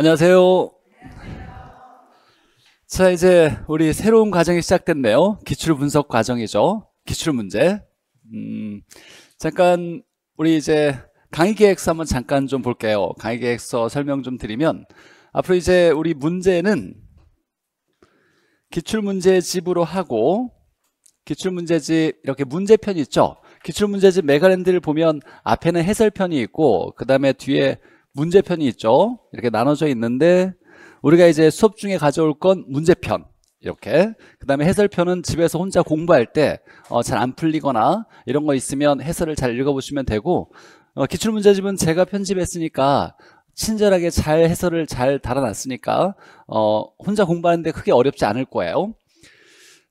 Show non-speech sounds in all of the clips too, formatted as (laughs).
안녕하세요. 자, 이제 우리 새로운 과정이 시작됐네요. 기출 분석 과정이죠. 기출 문제. 음, 잠깐 우리 이제 강의 계획서 한번 잠깐 좀 볼게요. 강의 계획서 설명 좀 드리면 앞으로 이제 우리 문제는 기출 문제집으로 하고 기출 문제집 이렇게 문제편이 있죠. 기출 문제집 메가랜드를 보면 앞에는 해설편이 있고 그다음에 뒤에 문제편이 있죠. 이렇게 나눠져 있는데 우리가 이제 수업 중에 가져올 건 문제편 이렇게 그 다음에 해설편은 집에서 혼자 공부할 때 잘안 어, 풀리거나 이런 거 있으면 해설을 잘 읽어보시면 되고 어, 기출문제집은 제가 편집했으니까 친절하게 잘 해설을 잘 달아놨으니까 어, 혼자 공부하는데 크게 어렵지 않을 거예요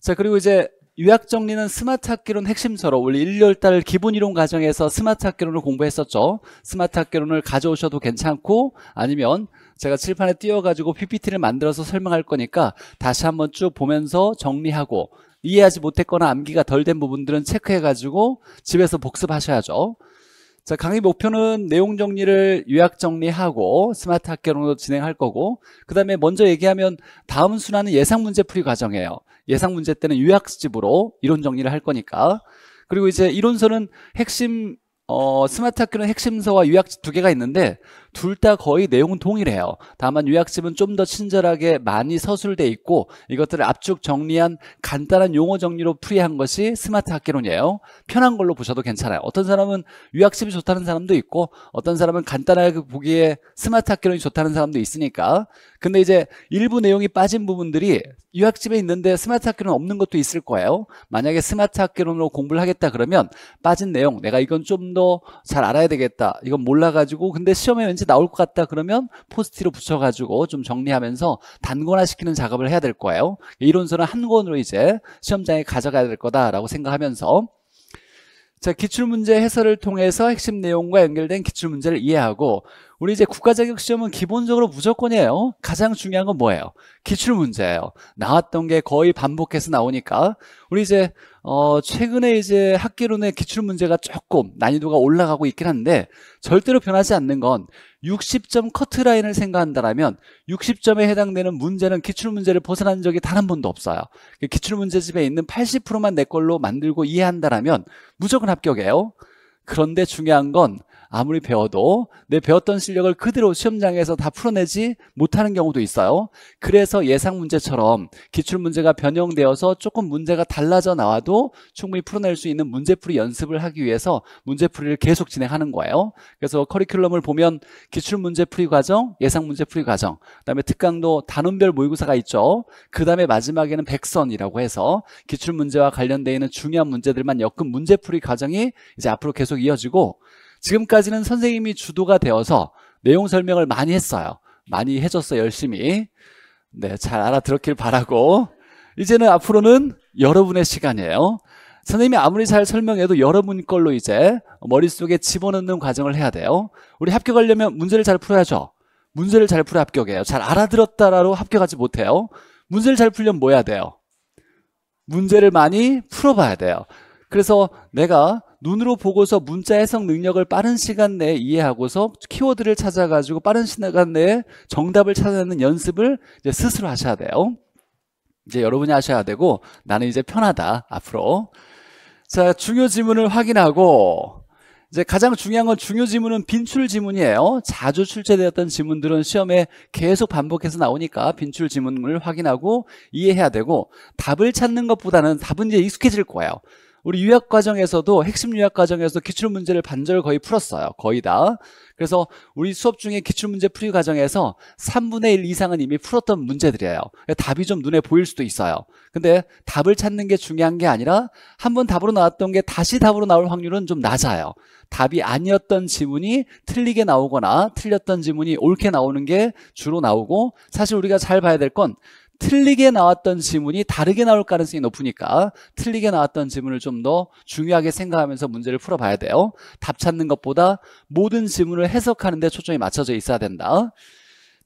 자 그리고 이제 요약 정리는 스마트 학기론 핵심서로 원래 1, 2월달 기본 이론 과정에서 스마트 학기론을 공부했었죠. 스마트 학기론을 가져오셔도 괜찮고 아니면 제가 칠판에 띄워가지고 PPT를 만들어서 설명할 거니까 다시 한번 쭉 보면서 정리하고 이해하지 못했거나 암기가 덜 된 부분들은 체크해가지고 집에서 복습하셔야죠. 자, 강의 목표는 내용 정리를 요약 정리하고 스마트 학교론도 진행할 거고 그 다음에 먼저 얘기하면 다음 순환은 예상 문제 풀이 과정이에요. 예상 문제 때는 요약 집으로 이론 정리를 할 거니까 그리고 이제 이론서는 핵심 어, 스마트 학교는 핵심서와 요약 집두 개가 있는데 둘다 거의 내용은 동일해요. 다만 요약집은 좀 더 친절하게 많이 서술돼 있고 이것들을 압축 정리한 간단한 용어 정리로 풀이한 것이 스마트 학개론이에요. 편한 걸로 보셔도 괜찮아요. 어떤 사람은 요약집이 좋다는 사람도 있고 어떤 사람은 간단하게 보기에 스마트 학개론이 좋다는 사람도 있으니까 근데 이제 일부 내용이 빠진 부분들이 유학집에 있는데 스마트 학교는 없는 것도 있을 거예요. 만약에 스마트 학개론으로 공부를 하겠다 그러면 빠진 내용 내가 이건 좀 더 잘 알아야 되겠다. 이건 몰라가지고 근데 시험에 왠지 왠지 나올 것 같다 그러면 포스트로 붙여가지고 좀 정리하면서 단권화시키는 작업을 해야 될 거예요. 이론서는 한 권으로 이제 시험장에 가져가야 될 거다라고 생각하면서 자 기출문제 해설을 통해서 핵심 내용과 연결된 기출문제를 이해하고 우리 이제 국가자격시험은 기본적으로 무조건이에요 가장 중요한 건 뭐예요? 기출문제예요 나왔던 게 거의 반복해서 나오니까 우리 이제 어, 최근에 이제 학기론의 기출 문제가 조금 난이도가 올라가고 있긴 한데 절대로 변하지 않는 건 60점 커트라인을 생각한다면 60점에 해당되는 문제는 기출 문제를 벗어난 적이 단 한 번도 없어요. 그 기출 문제집에 있는 80%만 내 걸로 만들고 이해한다면 무조건 합격이에요 그런데 중요한 건 아무리 배워도 내 배웠던 실력을 그대로 시험장에서 다 풀어내지 못하는 경우도 있어요. 그래서 예상 문제처럼 기출 문제가 변형되어서 조금 문제가 달라져 나와도 충분히 풀어낼 수 있는 문제풀이 연습을 하기 위해서 문제풀이를 계속 진행하는 거예요. 그래서 커리큘럼을 보면 기출 문제풀이 과정, 예상 문제풀이 과정, 그다음에 특강도 단원별 모의고사가 있죠. 그다음에 마지막에는 백선이라고 해서 기출 문제와 관련되어 있는 중요한 문제들만 엮은 문제풀이 과정이 이제 앞으로 계속 이어지고 지금까지는 선생님이 주도가 되어서 내용 설명을 많이 했어요. 많이 해줬어 열심히. 네, 잘 알아들었길 바라고. 이제는 앞으로는 여러분의 시간이에요. 선생님이 아무리 잘 설명해도 여러분 걸로 이제 머릿속에 집어넣는 과정을 해야 돼요. 우리 합격하려면 문제를 잘 풀어야죠. 문제를 잘 풀어 합격해요. 잘 알아들었다라고 합격하지 못해요. 문제를 잘 풀려면 뭐 해야 돼요? 문제를 많이 풀어봐야 돼요. 그래서 내가 눈으로 보고서 문자 해석 능력을 빠른 시간 내에 이해하고서 키워드를 찾아가지고 빠른 시간 내에 정답을 찾아내는 연습을 이제 스스로 하셔야 돼요. 이제 여러분이 하셔야 되고 나는 이제 편하다 앞으로. 자 중요 지문을 확인하고 이제 가장 중요한 건 중요 지문은 빈출 지문이에요. 자주 출제되었던 지문들은 시험에 계속 반복해서 나오니까 빈출 지문을 확인하고 이해해야 되고 답을 찾는 것보다는 답은 이제 익숙해질 거예요. 우리 유학 과정에서도 핵심 유학 과정에서도 기출 문제를 반절 거의 풀었어요. 거의 다. 그래서 우리 수업 중에 기출 문제 풀이 과정에서 3분의 1 이상은 이미 풀었던 문제들이에요. 그러니까 답이 좀 눈에 보일 수도 있어요. 근데 답을 찾는 게 중요한 게 아니라 한 번 답으로 나왔던 게 다시 답으로 나올 확률은 좀 낮아요. 답이 아니었던 지문이 틀리게 나오거나 틀렸던 지문이 옳게 나오는 게 주로 나오고 사실 우리가 잘 봐야 될건 틀리게 나왔던 지문이 다르게 나올 가능성이 높으니까 틀리게 나왔던 지문을 좀 더 중요하게 생각하면서 문제를 풀어봐야 돼요. 답 찾는 것보다 모든 지문을 해석하는 데 초점이 맞춰져 있어야 된다.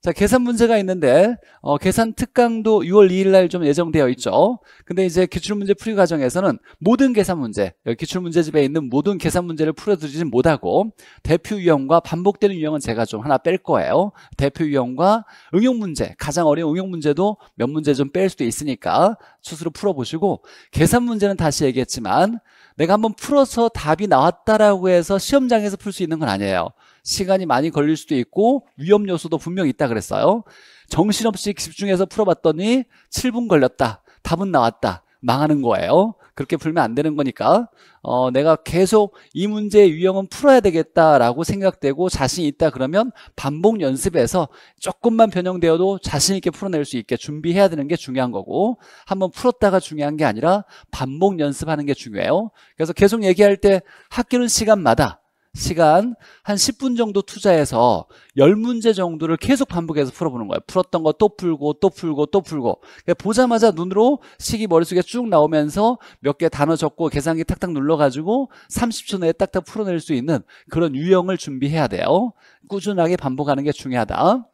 자 계산 문제가 있는데 어, 계산 특강도 6월 2일 날 좀 예정되어 있죠 근데 이제 기출문제 풀이 과정에서는 모든 계산 문제 기출문제집에 있는 모든 계산 문제를 풀어드리진 못하고 대표 유형과 반복되는 유형은 제가 좀 하나 뺄 거예요 대표 유형과 응용 문제 가장 어려운 응용 문제도 몇 문제 좀 뺄 수도 있으니까 스스로 풀어보시고 계산 문제는 다시 얘기했지만 내가 한번 풀어서 답이 나왔다라고 해서 시험장에서 풀 수 있는 건 아니에요 시간이 많이 걸릴 수도 있고 위험 요소도 분명 히 있다 그랬어요. 정신없이 집중해서 풀어봤더니 7분 걸렸다. 답은 나왔다. 망하는 거예요. 그렇게 풀면 안 되는 거니까 어, 내가 계속 이 문제의 유형은 풀어야 되겠다라고 생각되고 자신 있다 그러면 반복 연습에서 조금만 변형되어도 자신 있게 풀어낼 수 있게 준비해야 되는 게 중요한 거고 한번 풀었다가 중요한 게 아니라 반복 연습하는 게 중요해요. 그래서 계속 얘기할 때 학교는 시간마다 시간 한 10분 정도 투자해서 10문제 정도를 계속 반복해서 풀어보는 거예요 풀었던 거 또 풀고 또 풀고 또 풀고 그러니까 보자마자 눈으로 식이 머릿속에 쭉 나오면서 몇 개 단어 적고 계산기 탁탁 눌러가지고 30초 내에 딱딱 풀어낼 수 있는 그런 유형을 준비해야 돼요 꾸준하게 반복하는 게 중요하다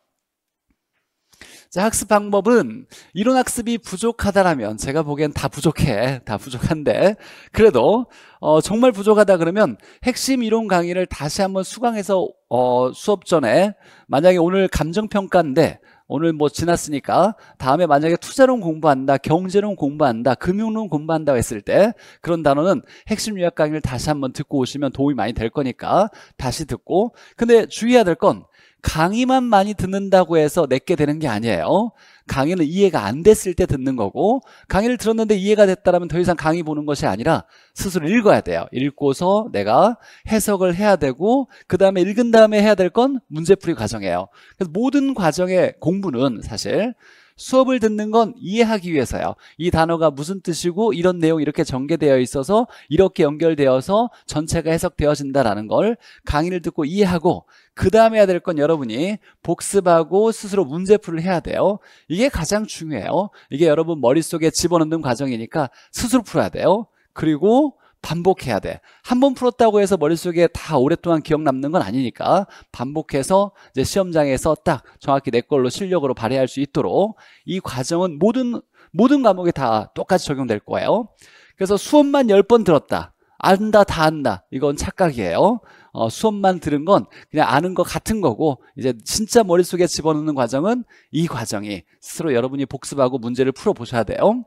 학습 방법은 이론 학습이 부족하다라면 제가 보기엔 다 부족해. 다 부족한데 그래도 어, 정말 부족하다 그러면 핵심 이론 강의를 다시 한번 수강해서 어, 수업 전에 만약에 오늘 감정평가인데 오늘 뭐 지났으니까 다음에 만약에 투자론 공부한다, 경제론 공부한다, 금융론 공부한다 했을 때 그런 단어는 핵심 요약 강의를 다시 한번 듣고 오시면 도움이 많이 될 거니까 다시 듣고 근데 주의해야 될건 강의만 많이 듣는다고 해서 내게 되는 게 아니에요 강의는 이해가 안 됐을 때 듣는 거고 강의를 들었는데 이해가 됐다면 더 이상 강의 보는 것이 아니라 스스로 읽어야 돼요 읽고서 내가 해석을 해야 되고 그 다음에 읽은 다음에 해야 될 건 문제풀이 과정이에요 그래서 모든 과정의 공부는 사실 수업을 듣는 건 이해하기 위해서요 이 단어가 무슨 뜻이고 이런 내용이 이렇게 전개되어 있어서 이렇게 연결되어서 전체가 해석되어진다라는 걸 강의를 듣고 이해하고 그 다음에 해야 될 건 여러분이 복습하고 스스로 문제풀을 해야 돼요 이게 가장 중요해요 이게 여러분 머릿속에 집어넣는 과정이니까 스스로 풀어야 돼요 그리고 반복해야 돼. 한 번 풀었다고 해서 머릿속에 다 오랫동안 기억 남는 건 아니니까 반복해서 이제 시험장에서 딱 정확히 내 걸로 실력으로 발휘할 수 있도록 이 과정은 모든 모든 과목에 다 똑같이 적용될 거예요. 그래서 수업만 10번 들었다. 안다 다 안다 이건 착각이에요 어, 수업만 들은 건 그냥 아는 것 같은 거고 이제 진짜 머릿속에 집어넣는 과정은 이 과정이 스스로 여러분이 복습하고 문제를 풀어보셔야 돼요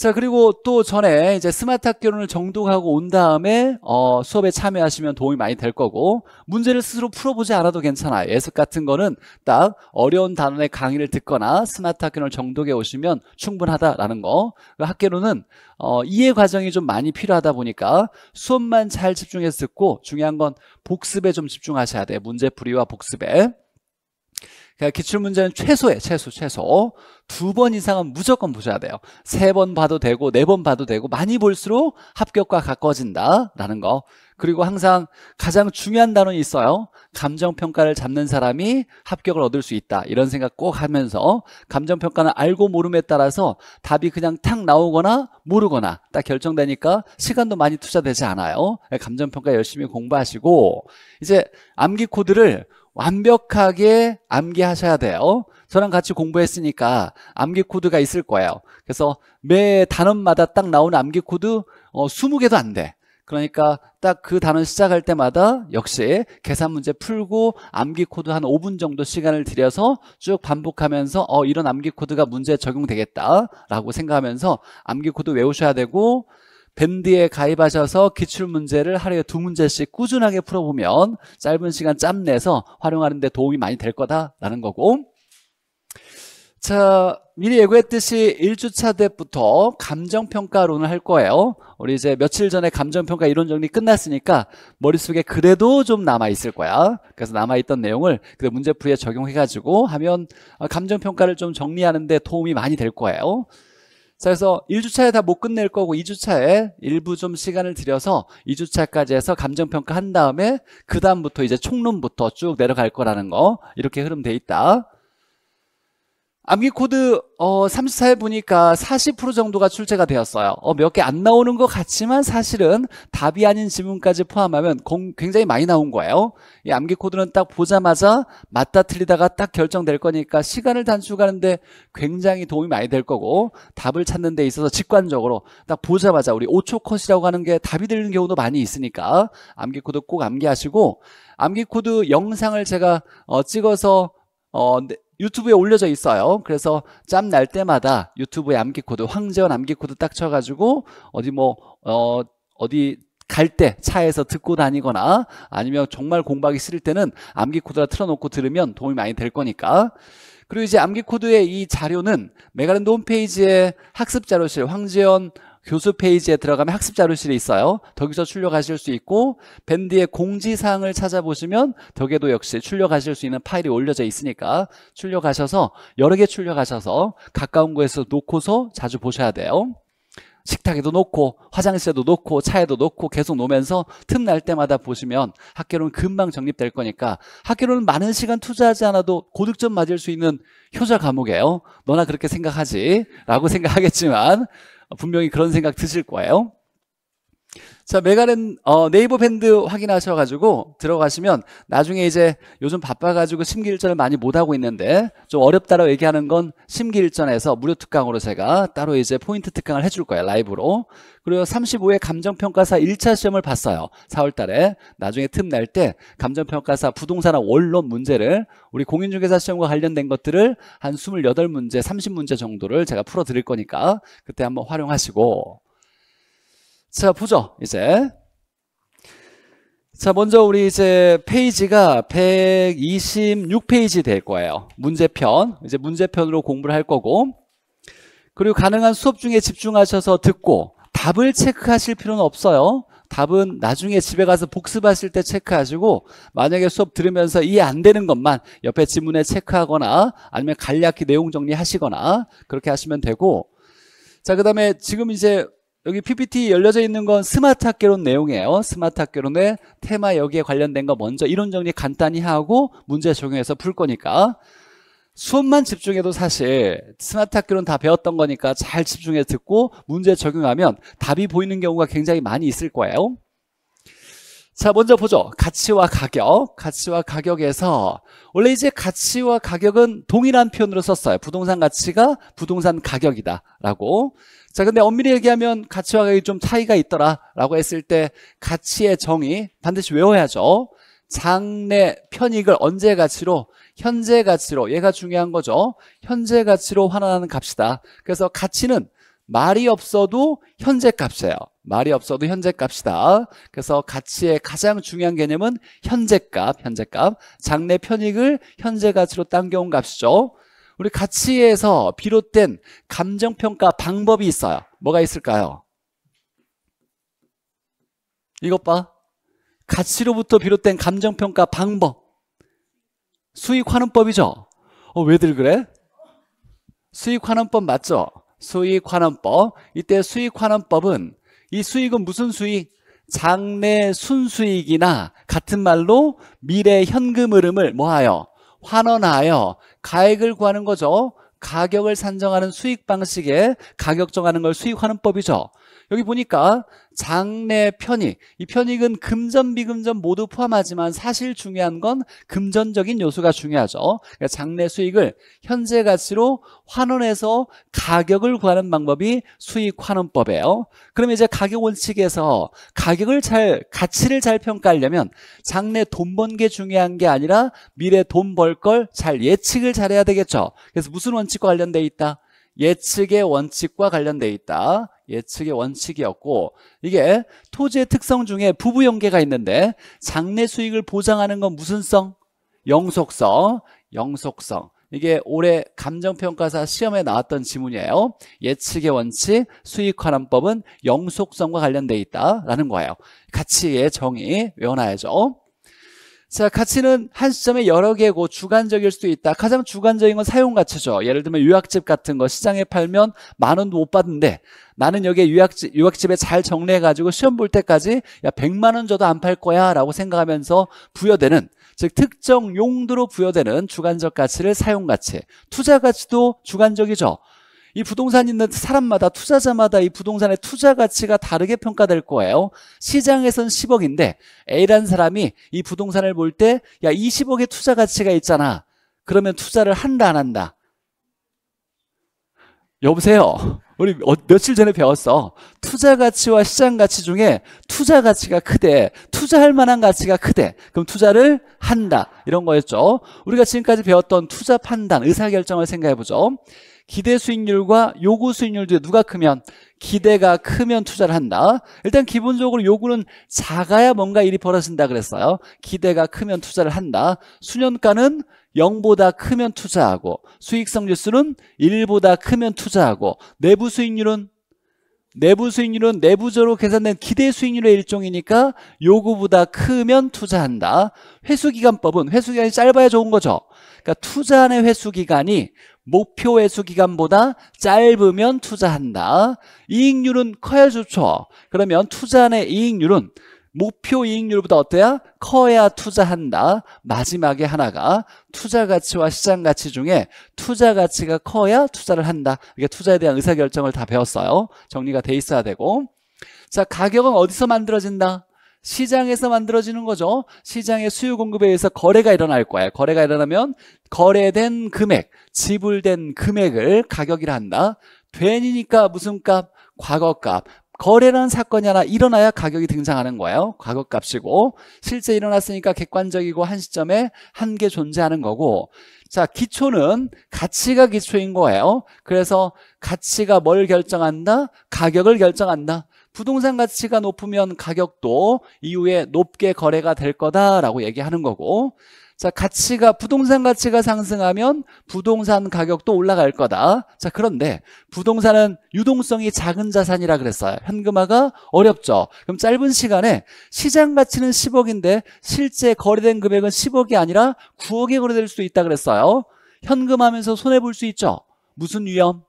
자 그리고 또 전에 이제 스마트 학교론을 정독하고 온 다음에 어, 수업에 참여하시면 도움이 많이 될 거고 문제를 스스로 풀어보지 않아도 괜찮아요 예습 같은 거는 딱 어려운 단원의 강의를 듣거나 스마트 학교론을 정독해 오시면 충분하다라는 거 그 학교론은 어, 이해 과정이 좀 많이 필요하다 보니까 수업만 잘 집중해서 듣고 중요한 건 복습에 좀 집중하셔야 돼요 문제풀이와 복습에 그러니까 기출문제는 최소에 최소 최소 두 번 이상은 무조건 보셔야 돼요 세 번 봐도 되고 네 번 봐도 되고 많이 볼수록 합격과 가까워진다라는 거 그리고 항상 가장 중요한 단어는 있어요 감정평가를 잡는 사람이 합격을 얻을 수 있다 이런 생각 꼭 하면서 감정평가는 알고 모름에 따라서 답이 그냥 탁 나오거나 모르거나 딱 결정되니까 시간도 많이 투자되지 않아요 감정평가 열심히 공부하시고 이제 암기 코드를 완벽하게 암기하셔야 돼요. 저랑 같이 공부했으니까 암기 코드가 있을 거예요. 그래서 매 단원마다 딱 나오는 암기 코드 어, 20개도 안 돼. 그러니까 딱 그 단원 시작할 때마다 역시 계산 문제 풀고 암기 코드 한 5분 정도 시간을 들여서 쭉 반복하면서 어 이런 암기 코드가 문제에 적용되겠다라고 생각하면서 암기 코드 외우셔야 되고 밴드에 가입하셔서 기출 문제를 하루에 두 문제씩 꾸준하게 풀어보면 짧은 시간 짬 내서 활용하는 데 도움이 많이 될 거다라는 거고 자 미리 예고했듯이 1주차 때부터 감정평가론을 할 거예요 우리 이제 며칠 전에 감정평가 이론 정리 끝났으니까 머릿속에 그래도 좀 남아있을 거야 그래서 남아있던 내용을 그 문제풀이에 적용해가지고 하면 감정평가를 좀 정리하는 데 도움이 많이 될 거예요 자, 그래서 1주차에 다 못 끝낼 거고 2주차에 일부 좀 시간을 들여서 2주차까지 해서 감정평가 한 다음에 그 다음부터 이제 총론부터 쭉 내려갈 거라는 거 이렇게 흐름 돼 있다. 암기코드 어, 34일 보니까 40% 정도가 출제가 되었어요. 어, 몇 개 안 나오는 것 같지만 사실은 답이 아닌 지문까지 포함하면 공, 굉장히 많이 나온 거예요. 이 암기코드는 딱 보자마자 맞다 틀리다가 딱 결정될 거니까 시간을 단축하는데 굉장히 도움이 많이 될 거고 답을 찾는 데 있어서 직관적으로 딱 보자마자 우리 5초 컷이라고 하는 게 답이 되는 경우도 많이 있으니까 암기코드 꼭 암기하시고 암기코드 영상을 제가 어, 찍어서 어, 네, 유튜브에 올려져 있어요 그래서 짬 날 때마다 유튜브에 암기코드 황재원 암기코드 딱 쳐가지고 어디 뭐 어, 어디 갈 때 차에서 듣고 다니거나 아니면 정말 공부하기 싫을 때는 암기코드라 틀어놓고 들으면 도움이 많이 될 거니까 그리고 이제 암기코드의 이 자료는 메가랜드 홈페이지에 학습자료실 황재현 교수 페이지에 들어가면 학습 자료실이 있어요. 덕기서 출력하실 수 있고 밴드의 공지사항을 찾아보시면 덕에도 역시 출력하실 수 있는 파일이 올려져 있으니까 출력하셔서 여러 개 출력하셔서 가까운 곳에서 놓고서 자주 보셔야 돼요. 식탁에도 놓고 화장실에도 놓고 차에도 놓고 계속 놓으면서 틈날 때마다 보시면 학교론 금방 정립될 거니까 학교론은 많은 시간 투자하지 않아도 고득점 맞을 수 있는 효자 과목이에요 너나 그렇게 생각하지 라고 (laughs) 생각하겠지만 분명히 그런 생각 드실 거예요. 자, 메가랜 어, 네이버 밴드 확인하셔가지고 들어가시면 나중에 이제 요즘 바빠가지고 심기일전을 많이 못하고 있는데 좀 어렵다라고 얘기하는 건 심기일전에서 무료 특강으로 제가 따로 이제 포인트 특강을 해줄 거예요. 라이브로. 그리고 35회 감정평가사 1차 시험을 봤어요. 4월 달에. 나중에 틈 날 때 감정평가사 부동산화 원론 문제를 우리 공인중개사 시험과 관련된 것들을 한 28문제, 30문제 정도를 제가 풀어드릴 거니까 그때 한번 활용하시고 자, 보죠. 이제. 자, 먼저 우리 이제 페이지가 126페이지 될 거예요. 문제편. 이제 문제편으로 공부를 할 거고. 그리고 가능한 수업 중에 집중하셔서 듣고 답을 체크하실 필요는 없어요. 답은 나중에 집에 가서 복습하실 때 체크하시고 만약에 수업 들으면서 이해 안 되는 것만 옆에 지문에 체크하거나 아니면 간략히 내용 정리하시거나 그렇게 하시면 되고 자 그 다음에 지금 이제 여기 PPT 열려져 있는 건 스마트 학교론 내용이에요. 스마트 학교론의 테마 여기에 관련된 거 먼저 이론 정리 간단히 하고 문제 적용해서 풀 거니까 수업만 집중해도 사실 스마트 학교론다 배웠던 거니까 잘 집중해 듣고 문제 적용하면 답이 보이는 경우가 굉장히 많이 있을 거예요. 자, 먼저 보죠. 가치와 가격. 가치와 가격에서 원래 이제 가치와 가격은 동일한 표현으로 썼어요. 부동산 가치가 부동산 가격이다라고. 자, 근데 엄밀히 얘기하면 가치와 가격이 좀 차이가 있더라라고 했을 때 가치의 정의 반드시 외워야죠. 장래 편익을 언제 가치로 현재 가치로 얘가 중요한 거죠. 현재 가치로 환원하는 값이다. 그래서 가치는 말이 없어도 현재 값이에요. 말이 없어도 현재값이다. 그래서 가치의 가장 중요한 개념은 현재값, 현재값. 장래 편익을 현재 가치로 당겨온 값이죠. 우리 가치에서 비롯된 감정평가 방법이 있어요. 뭐가 있을까요? 이것 봐. 가치로부터 비롯된 감정평가 방법. 수익환원법이죠. 어, 왜들 그래? 수익환원법 맞죠? 수익환원법. 이때 수익환원법은 이 수익은 무슨 수익? 장래 순수익이나 같은 말로 미래 현금 흐름을 뭐하여? 환원하여 가액을 구하는 거죠. 가격을 산정하는 수익 방식에 가격 정하는 걸 수익 환원법이죠. 여기 보니까 장래 편익 이 편익은 금전 비금전 모두 포함하지만 사실 중요한 건 금전적인 요소가 중요하죠 그러니까 장래 수익을 현재 가치로 환원해서 가격을 구하는 방법이 수익 환원법이에요 그럼 이제 가격 원칙에서 가격을 잘 가치를 잘 평가하려면 장래 돈번 게 중요한 게 아니라 미래 돈 벌 걸 잘 예측을 잘해야 되겠죠 그래서 무슨 원칙과 관련돼 있다 예측의 원칙과 관련돼 있다. 예측의 원칙이었고 이게 토지의 특성 중에 부부연계가 있는데 장래 수익을 보장하는 건 무슨 성? 영속성, 영속성. 이게 올해 감정평가사 시험에 나왔던 지문이에요. 예측의 원칙, 수익환원법은 영속성과 관련돼 있다라는 거예요. 가치의 정의 외워놔야죠. 자, 가치는 한 시점에 여러 개고 주관적일 수도 있다. 가장 주관적인 건 사용 가치죠. 예를 들면 유학집 같은 거 시장에 팔면 만 원도 못 받는데 나는 여기에 유학집, 유학집에 잘 정리해가지고 시험 볼 때까지 야, 100만 원 줘도 안 팔 거야 라고 생각하면서 부여되는 즉 특정 용도로 부여되는 주관적 가치를 사용 가치. 투자 가치도 주관적이죠. 이 부동산 있는 사람마다 투자자마다 이 부동산의 투자 가치가 다르게 평가될 거예요. 시장에선 10억인데 A라는 사람이 이 부동산을 볼 때 야 20억의 투자 가치가 있잖아. 그러면 투자를 한다 안 한다. 여보세요. 우리 어, 며칠 전에 배웠어. 투자 가치와 시장 가치 중에 투자 가치가 크대. 투자할 만한 가치가 크대. 그럼 투자를 한다. 이런 거였죠. 우리가 지금까지 배웠던 투자 판단, 의사결정을 생각해보죠. 기대 수익률과 요구 수익률 중에 누가 크면 기대가 크면 투자를 한다 일단 기본적으로 요구는 작아야 뭔가 일이 벌어진다 그랬어요 기대가 크면 투자를 한다 수년가는 0보다 크면 투자하고 수익성 지수는 1보다 크면 투자하고 내부 수익률은 내부 수익률은 내부적으로 계산된 기대 수익률의 일종이니까 요구보다 크면 투자한다. 회수기간법은 회수기간이 짧아야 좋은 거죠. 그러니까 투자안의 회수기간이 목표 회수 기간보다 짧으면 투자한다. 이익률은 커야 좋죠. 그러면 투자 내 이익률은 목표 이익률보다 어때야? 커야 투자한다. 마지막에 하나가 투자 가치와 시장 가치 중에 투자 가치가 커야 투자를 한다. 이게 투자에 대한 의사결정을 다 배웠어요. 정리가 돼 있어야 되고. 자, 가격은 어디서 만들어진다? 시장에서 만들어지는 거죠. 시장의 수요 공급에 의해서 거래가 일어날 거예요. 거래가 일어나면 거래된 금액, 지불된 금액을 가격이라 한다. 되니까 무슨 값? 과거값. 거래라는 사건이 하나 일어나야 가격이 등장하는 거예요. 과거값이고 실제 일어났으니까 객관적이고 한 시점에 한 개 존재하는 거고 자 기초는 가치가 기초인 거예요. 그래서 가치가 뭘 결정한다? 가격을 결정한다. 부동산 가치가 높으면 가격도 이후에 높게 거래가 될 거다라고 얘기하는 거고 자 가치가 부동산 가치가 상승하면 부동산 가격도 올라갈 거다 자 그런데 부동산은 유동성이 작은 자산이라 그랬어요 현금화가 어렵죠 그럼 짧은 시간에 시장 가치는 10억인데 실제 거래된 금액은 10억이 아니라 9억에 거래될 수 있다 그랬어요 현금하면서 손해볼 수 있죠 무슨 위험?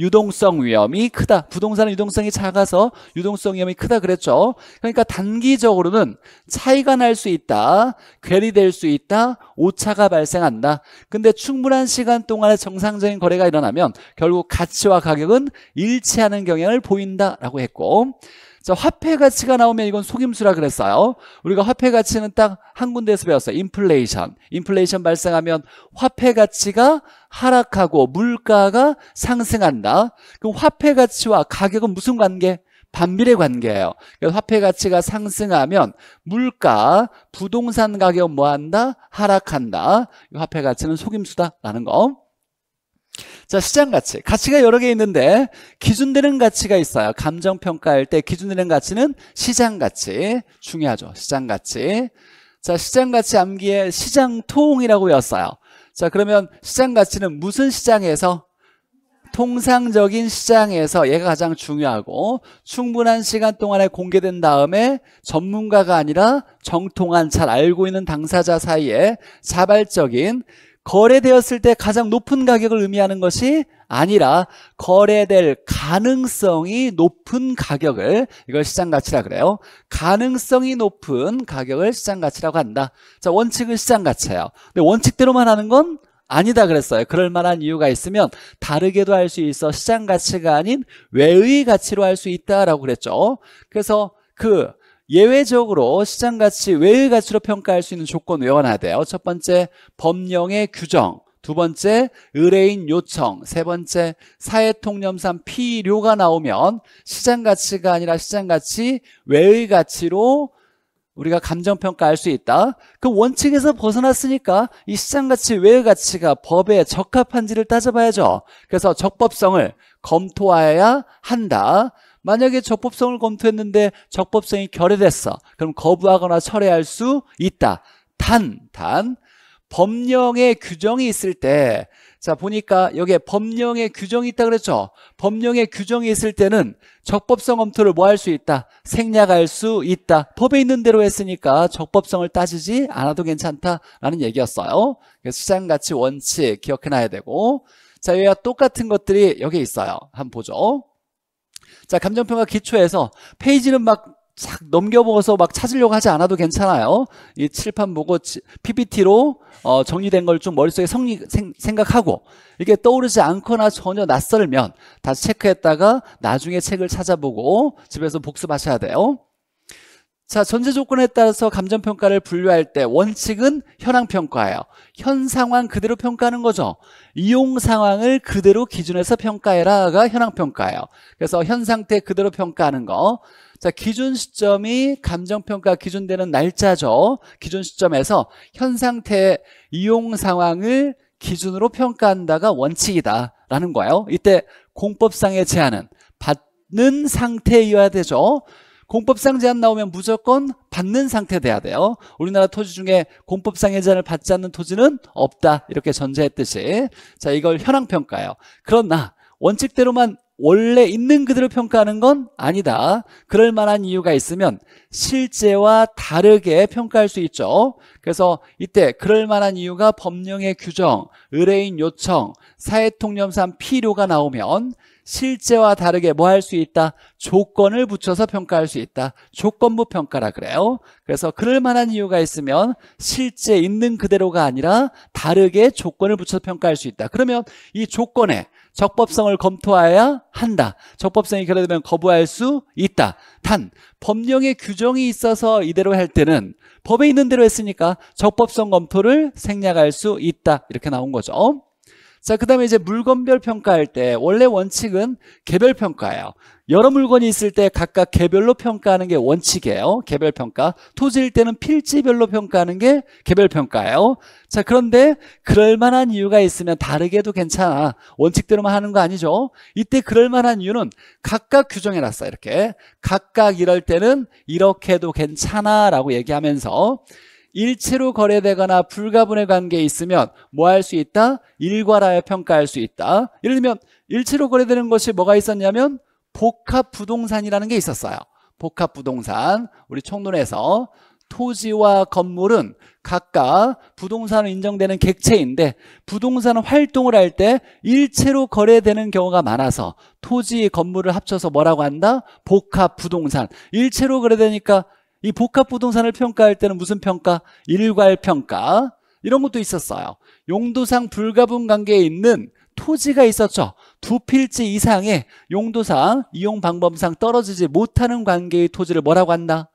유동성 위험이 크다. 부동산은 유동성이 작아서 유동성 위험이 크다 그랬죠. 그러니까 단기적으로는 차이가 날 수 있다. 괴리될 수 있다. 오차가 발생한다. 근데 충분한 시간 동안에 정상적인 거래가 일어나면 결국 가치와 가격은 일치하는 경향을 보인다라고 했고 자, 화폐 가치가 나오면 이건 속임수라 그랬어요. 우리가 화폐 가치는 딱 한 군데에서 배웠어요. 인플레이션. 인플레이션 발생하면 화폐 가치가 하락하고 물가가 상승한다. 그럼 화폐 가치와 가격은 무슨 관계? 반비례 관계예요. 그래서 화폐 가치가 상승하면 물가, 부동산 가격 뭐한다? 하락한다. 화폐 가치는 속임수다라는 거. 자, 시장 가치. 가치가 여러 개 있는데 기준되는 가치가 있어요. 감정 평가할 때 기준되는 가치는 시장 가치. 중요하죠. 시장 가치. 자, 시장 가치 암기에 시장 통이라고 외웠어요. 자, 그러면 시장 가치는 무슨 시장에서 통상적인 시장에서 얘가 가장 중요하고 충분한 시간 동안에 공개된 다음에 전문가가 아니라 정통한 잘 알고 있는 당사자 사이에 자발적인 거래되었을 때 가장 높은 가격을 의미하는 것이 아니라 거래될 가능성이 높은 가격을 이걸 시장가치라 그래요 가능성이 높은 가격을 시장가치라고 한다 자 원칙은 시장가치예요 근데 원칙대로만 하는 건 아니다 그랬어요 그럴 만한 이유가 있으면 다르게도 할 수 있어 시장가치가 아닌 외의 가치로 할 수 있다라고 그랬죠 그래서 그 예외적으로 시장 가치 외의 가치로 평가할 수 있는 조건은 외놔야돼요첫 번째, 법령의 규정. 두 번째, 의뢰인 요청. 세 번째, 사회통념상 필요가 나오면 시장 가치가 아니라 시장 가치 외의 가치로 우리가 감정평가할 수 있다. 그 원칙에서 벗어났으니까 이 시장가치 외의 가치가 법에 적합한지를 따져봐야죠. 그래서 적법성을 검토하여야 한다. 만약에 적법성을 검토했는데 적법성이 결여됐어 그럼 거부하거나 철회할 수 있다 단, 단 법령의 규정이 있을 때 자 보니까 여기에 법령의 규정이 있다 그랬죠 법령의 규정이 있을 때는 적법성 검토를 뭐 할 수 있다 생략할 수 있다 법에 있는 대로 했으니까 적법성을 따지지 않아도 괜찮다라는 얘기였어요 그래서 시장가치 원칙 기억해놔야 되고 자 여기와 똑같은 것들이 여기 있어요 한번 보죠 자, 감정평가 기초에서 페이지는 막싹 넘겨보고서 막 찾으려고 하지 않아도 괜찮아요. 이 칠판 보고 PPT로 어, 정리된 걸 좀 머릿속에 성리, 생, 생각하고 이게 떠오르지 않거나 전혀 낯설면 다시 체크했다가 나중에 책을 찾아보고 집에서 복습하셔야 돼요. 자, 전제 조건에 따라서 감정평가를 분류할 때 원칙은 현황평가예요. 현 상황 그대로 평가하는 거죠. 이용 상황을 그대로 기준에서 평가해라가 현황평가예요. 그래서 현 상태 그대로 평가하는 거. 자, 기준 시점이 감정평가 기준되는 날짜죠. 기준 시점에서 현 상태 이용 상황을 기준으로 평가한다가 원칙이다라는 거예요. 이때 공법상의 제한은 받는 상태여야 되죠. 공법상 제한 나오면 무조건 받는 상태 돼야 돼요. 우리나라 토지 중에 공법상 해제을 받지 않는 토지는 없다. 이렇게 전제했듯이. 자, 이걸 현황평가예요. 그러나 원칙대로만 원래 있는 그대로 평가하는 건 아니다. 그럴 만한 이유가 있으면 실제와 다르게 평가할 수 있죠. 그래서 이때 그럴 만한 이유가 법령의 규정, 의뢰인 요청, 사회통념상 필요가 나오면 실제와 다르게 뭐 할 수 있다? 조건을 붙여서 평가할 수 있다. 조건부 평가라 그래요. 그래서 그럴 만한 이유가 있으면 실제 있는 그대로가 아니라 다르게 조건을 붙여서 평가할 수 있다. 그러면 이 조건에 적법성을 검토해야 한다. 적법성이 결여되면 거부할 수 있다. 단 법령의 규정이 있어서 이대로 할 때는 법에 있는 대로 했으니까 적법성 검토를 생략할 수 있다. 이렇게 나온 거죠. 자, 그 다음에 이제 물건별 평가할 때 원래 원칙은 개별 평가예요. 여러 물건이 있을 때 각각 개별로 평가하는 게 원칙이에요. 개별 평가. 토지일 때는 필지별로 평가하는 게 개별 평가예요. 자, 그런데 그럴 만한 이유가 있으면 다르게 해도 괜찮아. 원칙대로만 하는 거 아니죠. 이때 그럴 만한 이유는 각각 규정해 놨어. 요 이렇게. 각각 이럴 때는 이렇게 해도 괜찮아라고 얘기하면서 일체로 거래되거나 불가분의 관계에 있으면 뭐 할 수 있다? 일괄하여 평가할 수 있다. 예를 들면 일체로 거래되는 것이 뭐가 있었냐면 복합부동산이라는 게 있었어요. 복합부동산 우리 총론에서 토지와 건물은 각각 부동산으로 인정되는 객체인데 부동산 활동을 할 때 일체로 거래되는 경우가 많아서 토지 건물을 합쳐서 뭐라고 한다? 복합부동산 일체로 거래되니까 이 복합 부동산을 평가할 때는 무슨 평가? 일괄 평가 이런 것도 있었어요. 용도상 불가분 관계에 있는 토지가 있었죠. 두 필지 이상의 용도상 이용 방법상 떨어지지 못하는 관계의 토지를 뭐라고 한다?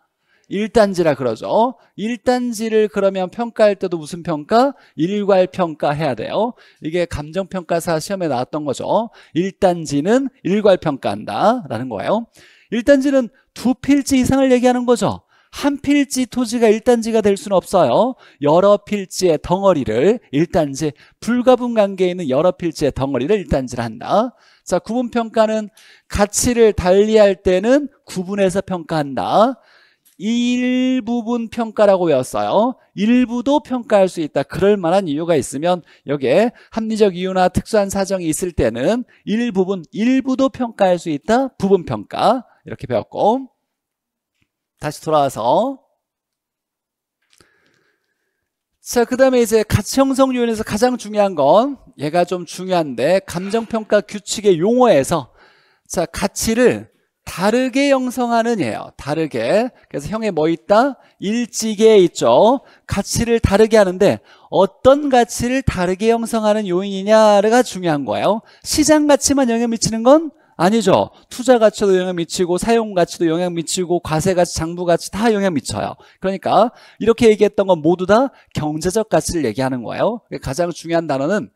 1단지라 그러죠. 1단지를 그러면 평가할 때도 무슨 평가? 일괄 평가해야 돼요. 이게 감정평가사 시험에 나왔던 거죠. 1단지는 일괄 평가한다라는 거예요. 1단지는 두 필지 이상을 얘기하는 거죠. 한 필지 토지가 1단지가 될 수는 없어요. 여러 필지의 덩어리를 1단지, 불가분 관계에 있는 여러 필지의 덩어리를 1단지를 한다. 자, 구분평가는 가치를 달리할 때는 구분해서 평가한다. 일부분 평가라고 외웠어요. 일부도 평가할 수 있다. 그럴 만한 이유가 있으면 여기에 합리적 이유나 특수한 사정이 있을 때는 일부분, 일부도 평가할 수 있다. 부분 평가 이렇게 배웠고 다시 돌아와서 자, 그 다음에 이제 가치 형성 요인에서 가장 중요한 건 얘가 좀 중요한데 감정평가 규칙의 용어에서 자, 가치를 다르게 형성하는 얘예요. 다르게. 그래서 형에 뭐 있다? 일찍에 있죠. 가치를 다르게 하는데 어떤 가치를 다르게 형성하는 요인이냐가 중요한 거예요. 시장 가치만 영향 미치는 건 아니죠. 투자 가치도 영향 미치고 사용 가치도 영향 미치고 과세 가치, 장부 가치 다 영향 미쳐요. 그러니까 이렇게 얘기했던 건 모두 다 경제적 가치를 얘기하는 거예요. 그러니까 가장 중요한 단어는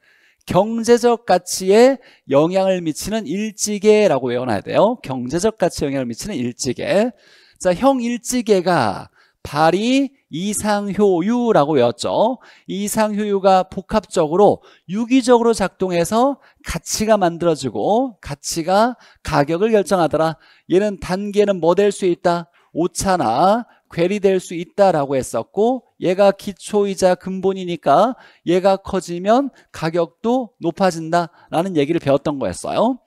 경제적 가치에 영향을 미치는 일지계라고 외워놔야 돼요. 경제적 가치에 영향을 미치는 일지계. 자, 형 일지계가 발이 이상효유라고 외웠죠. 이상효유가 복합적으로 유기적으로 작동해서 가치가 만들어지고 가치가 가격을 결정하더라. 얘는 단계는 뭐 될 수 있다? 오차나 괴리될 수 있다라고 했었고 얘가 기초이자 근본이니까 얘가 커지면 가격도 높아진다라는 얘기를 배웠던 거였어요.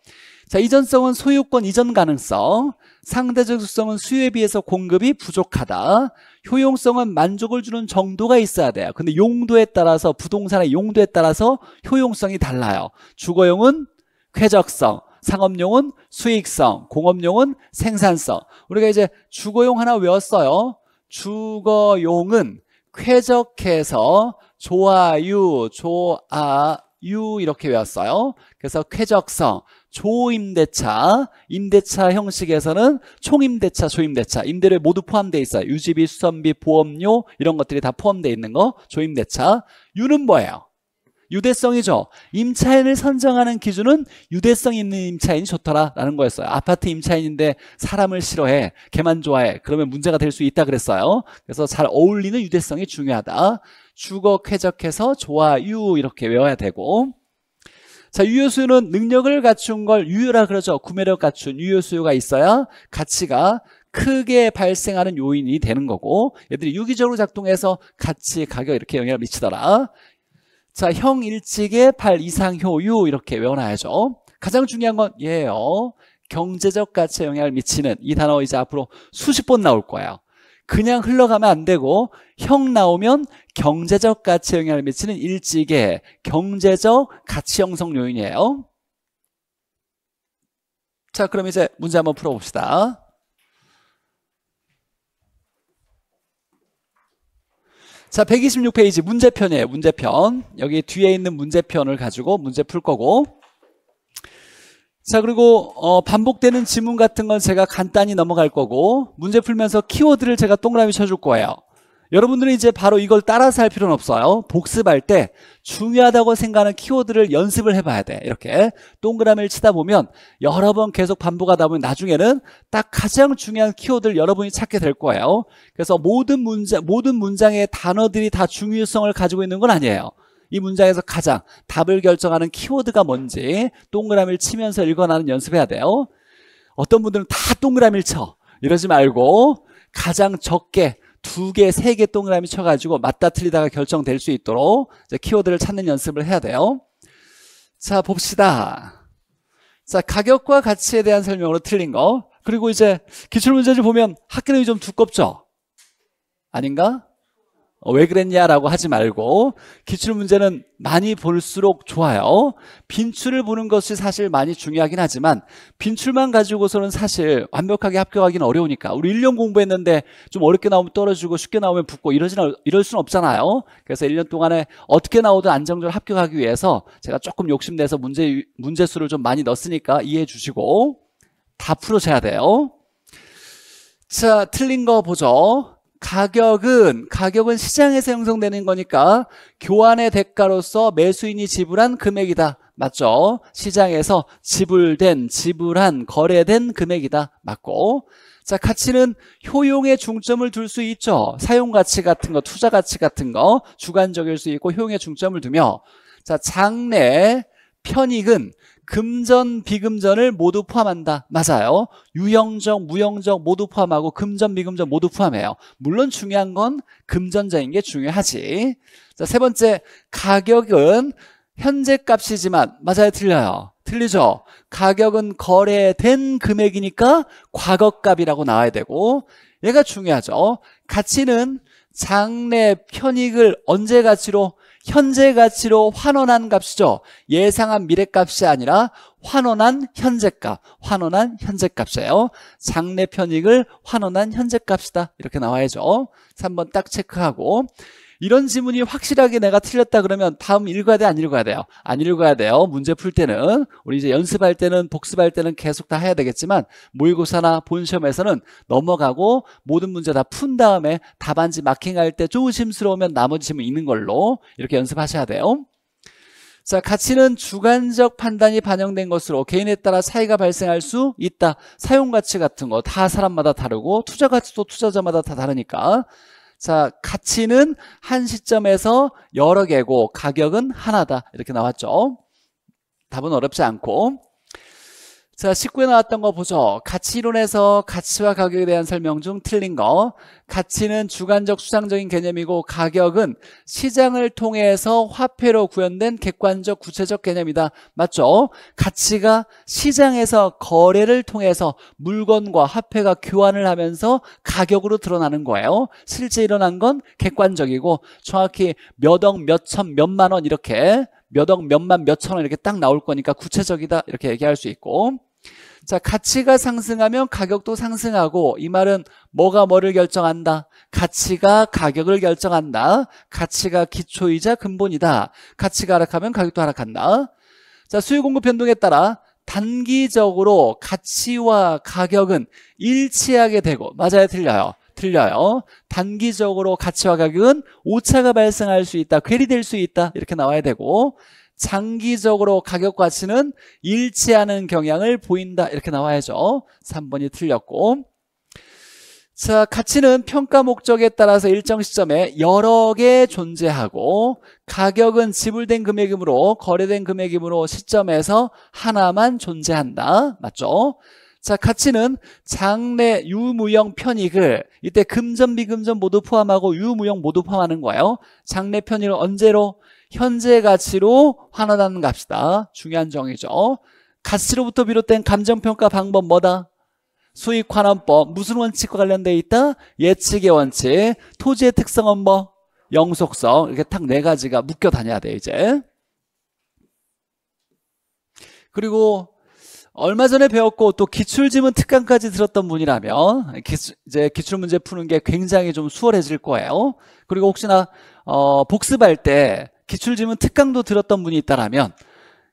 자, 이전성은 소유권 이전 가능성. 상대적 속성은 수요에 비해서 공급이 부족하다. 효용성은 만족을 주는 정도가 있어야 돼요. 근데 용도에 따라서 부동산의 용도에 따라서 효용성이 달라요. 주거용은 쾌적성, 상업용은 수익성, 공업용은 생산성. 우리가 이제 주거용 하나 외웠어요. 주거용은 쾌적해서 좋아유, 좋아유 이렇게 외웠어요. 그래서 쾌적성, 조임대차, 임대차 형식에서는 총임대차, 조임대차, 임대료 모두 포함되어 있어요. 유지비, 수선비, 보험료 이런 것들이 다 포함되어 있는 거 조임대차. 유는 뭐예요? 유대성이죠. 임차인을 선정하는 기준은 유대성 있는 임차인이 좋더라라는 거였어요. 아파트 임차인인데 사람을 싫어해, 걔만 좋아해. 그러면 문제가 될 수 있다 그랬어요. 그래서 잘 어울리는 유대성이 중요하다. 주거 쾌적해서 좋아유 이렇게 외워야 되고 자, 유효수요는 능력을 갖춘 걸 유효라 그러죠. 구매력 갖춘 유효수요가 있어야 가치가 크게 발생하는 요인이 되는 거고 얘들이 유기적으로 작동해서 가치, 가격 이렇게 영향을 미치더라. 자, 형일찍의발 이상 효유 이렇게 외워놔야죠. 가장 중요한 건 얘예요. 경제적 가치에 영향을 미치는 이 단어 이제 앞으로 수십 번 나올 거예요. 그냥 흘러가면 안 되고 형 나오면 경제적 가치 영향을 미치는 일찍의 경제적 가치 형성 요인이에요 자 그럼 이제 문제 한번 풀어봅시다 자 126페이지 문제편이에요 문제편 여기 뒤에 있는 문제편을 가지고 문제 풀 거고 자 그리고 어, 반복되는 지문 같은 건 제가 간단히 넘어갈 거고 문제 풀면서 키워드를 제가 동그라미 쳐줄 거예요 여러분들은 이제 바로 이걸 따라서 할 필요는 없어요 복습할 때 중요하다고 생각하는 키워드를 연습을 해봐야 돼 이렇게 동그라미를 치다 보면 여러 번 계속 반복하다 보면 나중에는 딱 가장 중요한 키워드를 여러분이 찾게 될 거예요 그래서 모든 문장, 모든 문장의 단어들이 다 중요성을 가지고 있는 건 아니에요 이 문장에서 가장 답을 결정하는 키워드가 뭔지 동그라미를 치면서 읽어나는 연습해야 돼요 어떤 분들은 다 동그라미를 쳐 이러지 말고 가장 적게 두 개, 세 개 동그라미 쳐가지고 맞다 틀리다가 결정될 수 있도록 키워드를 찾는 연습을 해야 돼요 자 봅시다 자 가격과 가치에 대한 설명으로 틀린 거 그리고 이제 기출문제를 보면 학교는좀 두껍죠 아닌가? 어, 왜 그랬냐라고 하지 말고 기출 문제는 많이 볼수록 좋아요. 빈출을 보는 것이 사실 많이 중요하긴 하지만 빈출만 가지고서는 사실 완벽하게 합격하기는 어려우니까 우리 1년 공부했는데 좀 어렵게 나오면 떨어지고 쉽게 나오면 붙고 이러진 이럴 수는 없잖아요. 그래서 1년 동안에 어떻게 나오든 안정적으로 합격하기 위해서 제가 조금 욕심내서 문제 문제 수를 좀 많이 넣었으니까 이해해 주시고 다풀어셔야 돼요. 자, 틀린 거 보죠. 가격은 가격은 시장에서 형성되는 거니까 교환의 대가로서 매수인이 지불한 금액이다. 맞죠? 시장에서 지불된, 지불한, 거래된 금액이다. 맞고 자 가치는 효용에 중점을 둘 수 있죠. 사용가치 같은 거, 투자가치 같은 거 주관적일 수 있고 효용에 중점을 두며 자 장래 편익은 금전, 비금전을 모두 포함한다. 맞아요. 유형적, 무형적 모두 포함하고 금전, 비금전 모두 포함해요. 물론 중요한 건 금전자인 게 중요하지. 자, 세 번째, 가격은 현재 값이지만 맞아요, 틀려요. 틀리죠? 가격은 거래된 금액이니까 과거값이라고 나와야 되고 얘가 중요하죠. 가치는 장래 편익을 언제 가치로 현재 가치로 환원한 값이죠. 예상한 미래값이 아니라 환원한 현재값, 환원한 현재값이에요. 장래 편익을 환원한 현재값이다. 이렇게 나와야죠. 3번 딱 체크하고 이런 지문이 확실하게 내가 틀렸다 그러면 다음 읽어야 돼? 안 읽어야 돼요? 안 읽어야 돼요. 문제 풀 때는 우리 이제 연습할 때는 복습할 때는 계속 다 해야 되겠지만 모의고사나 본시험에서는 넘어가고 모든 문제 다 푼 다음에 답안지 마킹할 때 조심스러우면 나머지 지문 있는 걸로 이렇게 연습하셔야 돼요. 자, 가치는 주관적 판단이 반영된 것으로 개인에 따라 차이가 발생할 수 있다. 사용 가치 같은 거 다 사람마다 다르고 투자 가치도 투자자마다 다 다르니까 자, 가치는 한 시점에서 여러 개고 가격은 하나다. 이렇게 나왔죠. 답은 어렵지 않고 자, 19에 나왔던 거 보죠. 가치론에서 이 가치와 가격에 대한 설명 중 틀린 거. 가치는 주관적 수상적인 개념이고 가격은 시장을 통해서 화폐로 구현된 객관적 구체적 개념이다. 맞죠? 가치가 시장에서 거래를 통해서 물건과 화폐가 교환을 하면서 가격으로 드러나는 거예요. 실제 일어난 건 객관적이고 정확히 몇 억, 몇 천, 몇 만 원 이렇게 몇 억, 몇만, 몇 천 원 이렇게 딱 나올 거니까 구체적이다 이렇게 얘기할 수 있고 자, 가치가 상승하면 가격도 상승하고 이 말은 뭐가 뭐를 결정한다? 가치가 가격을 결정한다. 가치가 기초이자 근본이다. 가치가 하락하면 가격도 하락한다. 자, 수요 공급 변동에 따라 단기적으로 가치와 가격은 일치하게 되고 맞아요, 틀려요. 틀려요. 단기적으로 가치와 가격은 오차가 발생할 수 있다. 괴리될 수 있다. 이렇게 나와야 되고 장기적으로 가격 가치는 일치하는 경향을 보인다 이렇게 나와야죠 3번이 틀렸고 자 가치는 평가 목적에 따라서 일정 시점에 여러 개 존재하고 가격은 지불된 금액이므로 거래된 금액이므로 시점에서 하나만 존재한다 맞죠? 자 가치는 장래 유무형 편익을 이때 금전 비금전 모두 포함하고 유무형 모두 포함하는 거예요 장래 편익을 언제로 현재 가치로 환원하는 값이다. 중요한 정의죠. 가치로부터 비롯된 감정평가 방법 뭐다? 수익환원법 무슨 원칙과 관련돼 있다? 예측의 원칙 토지의 특성은 뭐? 영속성 이렇게 딱 네 가지가 묶여 다녀야 돼 이제 그리고 얼마 전에 배웠고 또 기출지문 특강까지 들었던 분이라면 기출, 이제 기출문제 푸는 게 굉장히 좀 수월해질 거예요 그리고 혹시나 어, 복습할 때 기출지문 특강도 들었던 분이 있다라면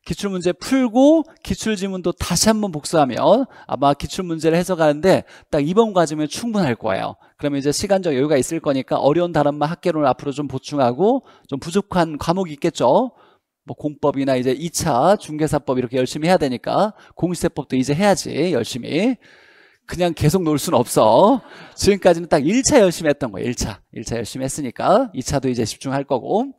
기출문제 풀고 기출지문도 다시 한번 복수하면 아마 기출문제를 해석하는데 딱 이번 과정면 충분할 거예요 그러면 이제 시간적 여유가 있을 거니까 어려운 단어만 학계론을 앞으로 좀 보충하고 좀 부족한 과목이 있겠죠 뭐 공법이나 이제 2차 중개사법 이렇게 열심히 해야 되니까 공시세법도 이제 해야지 열심히 그냥 계속 놀 수는 없어 지금까지는 딱 1차 열심히 했던 거예요 1차 1차 열심히 했으니까 2차도 이제 집중할 거고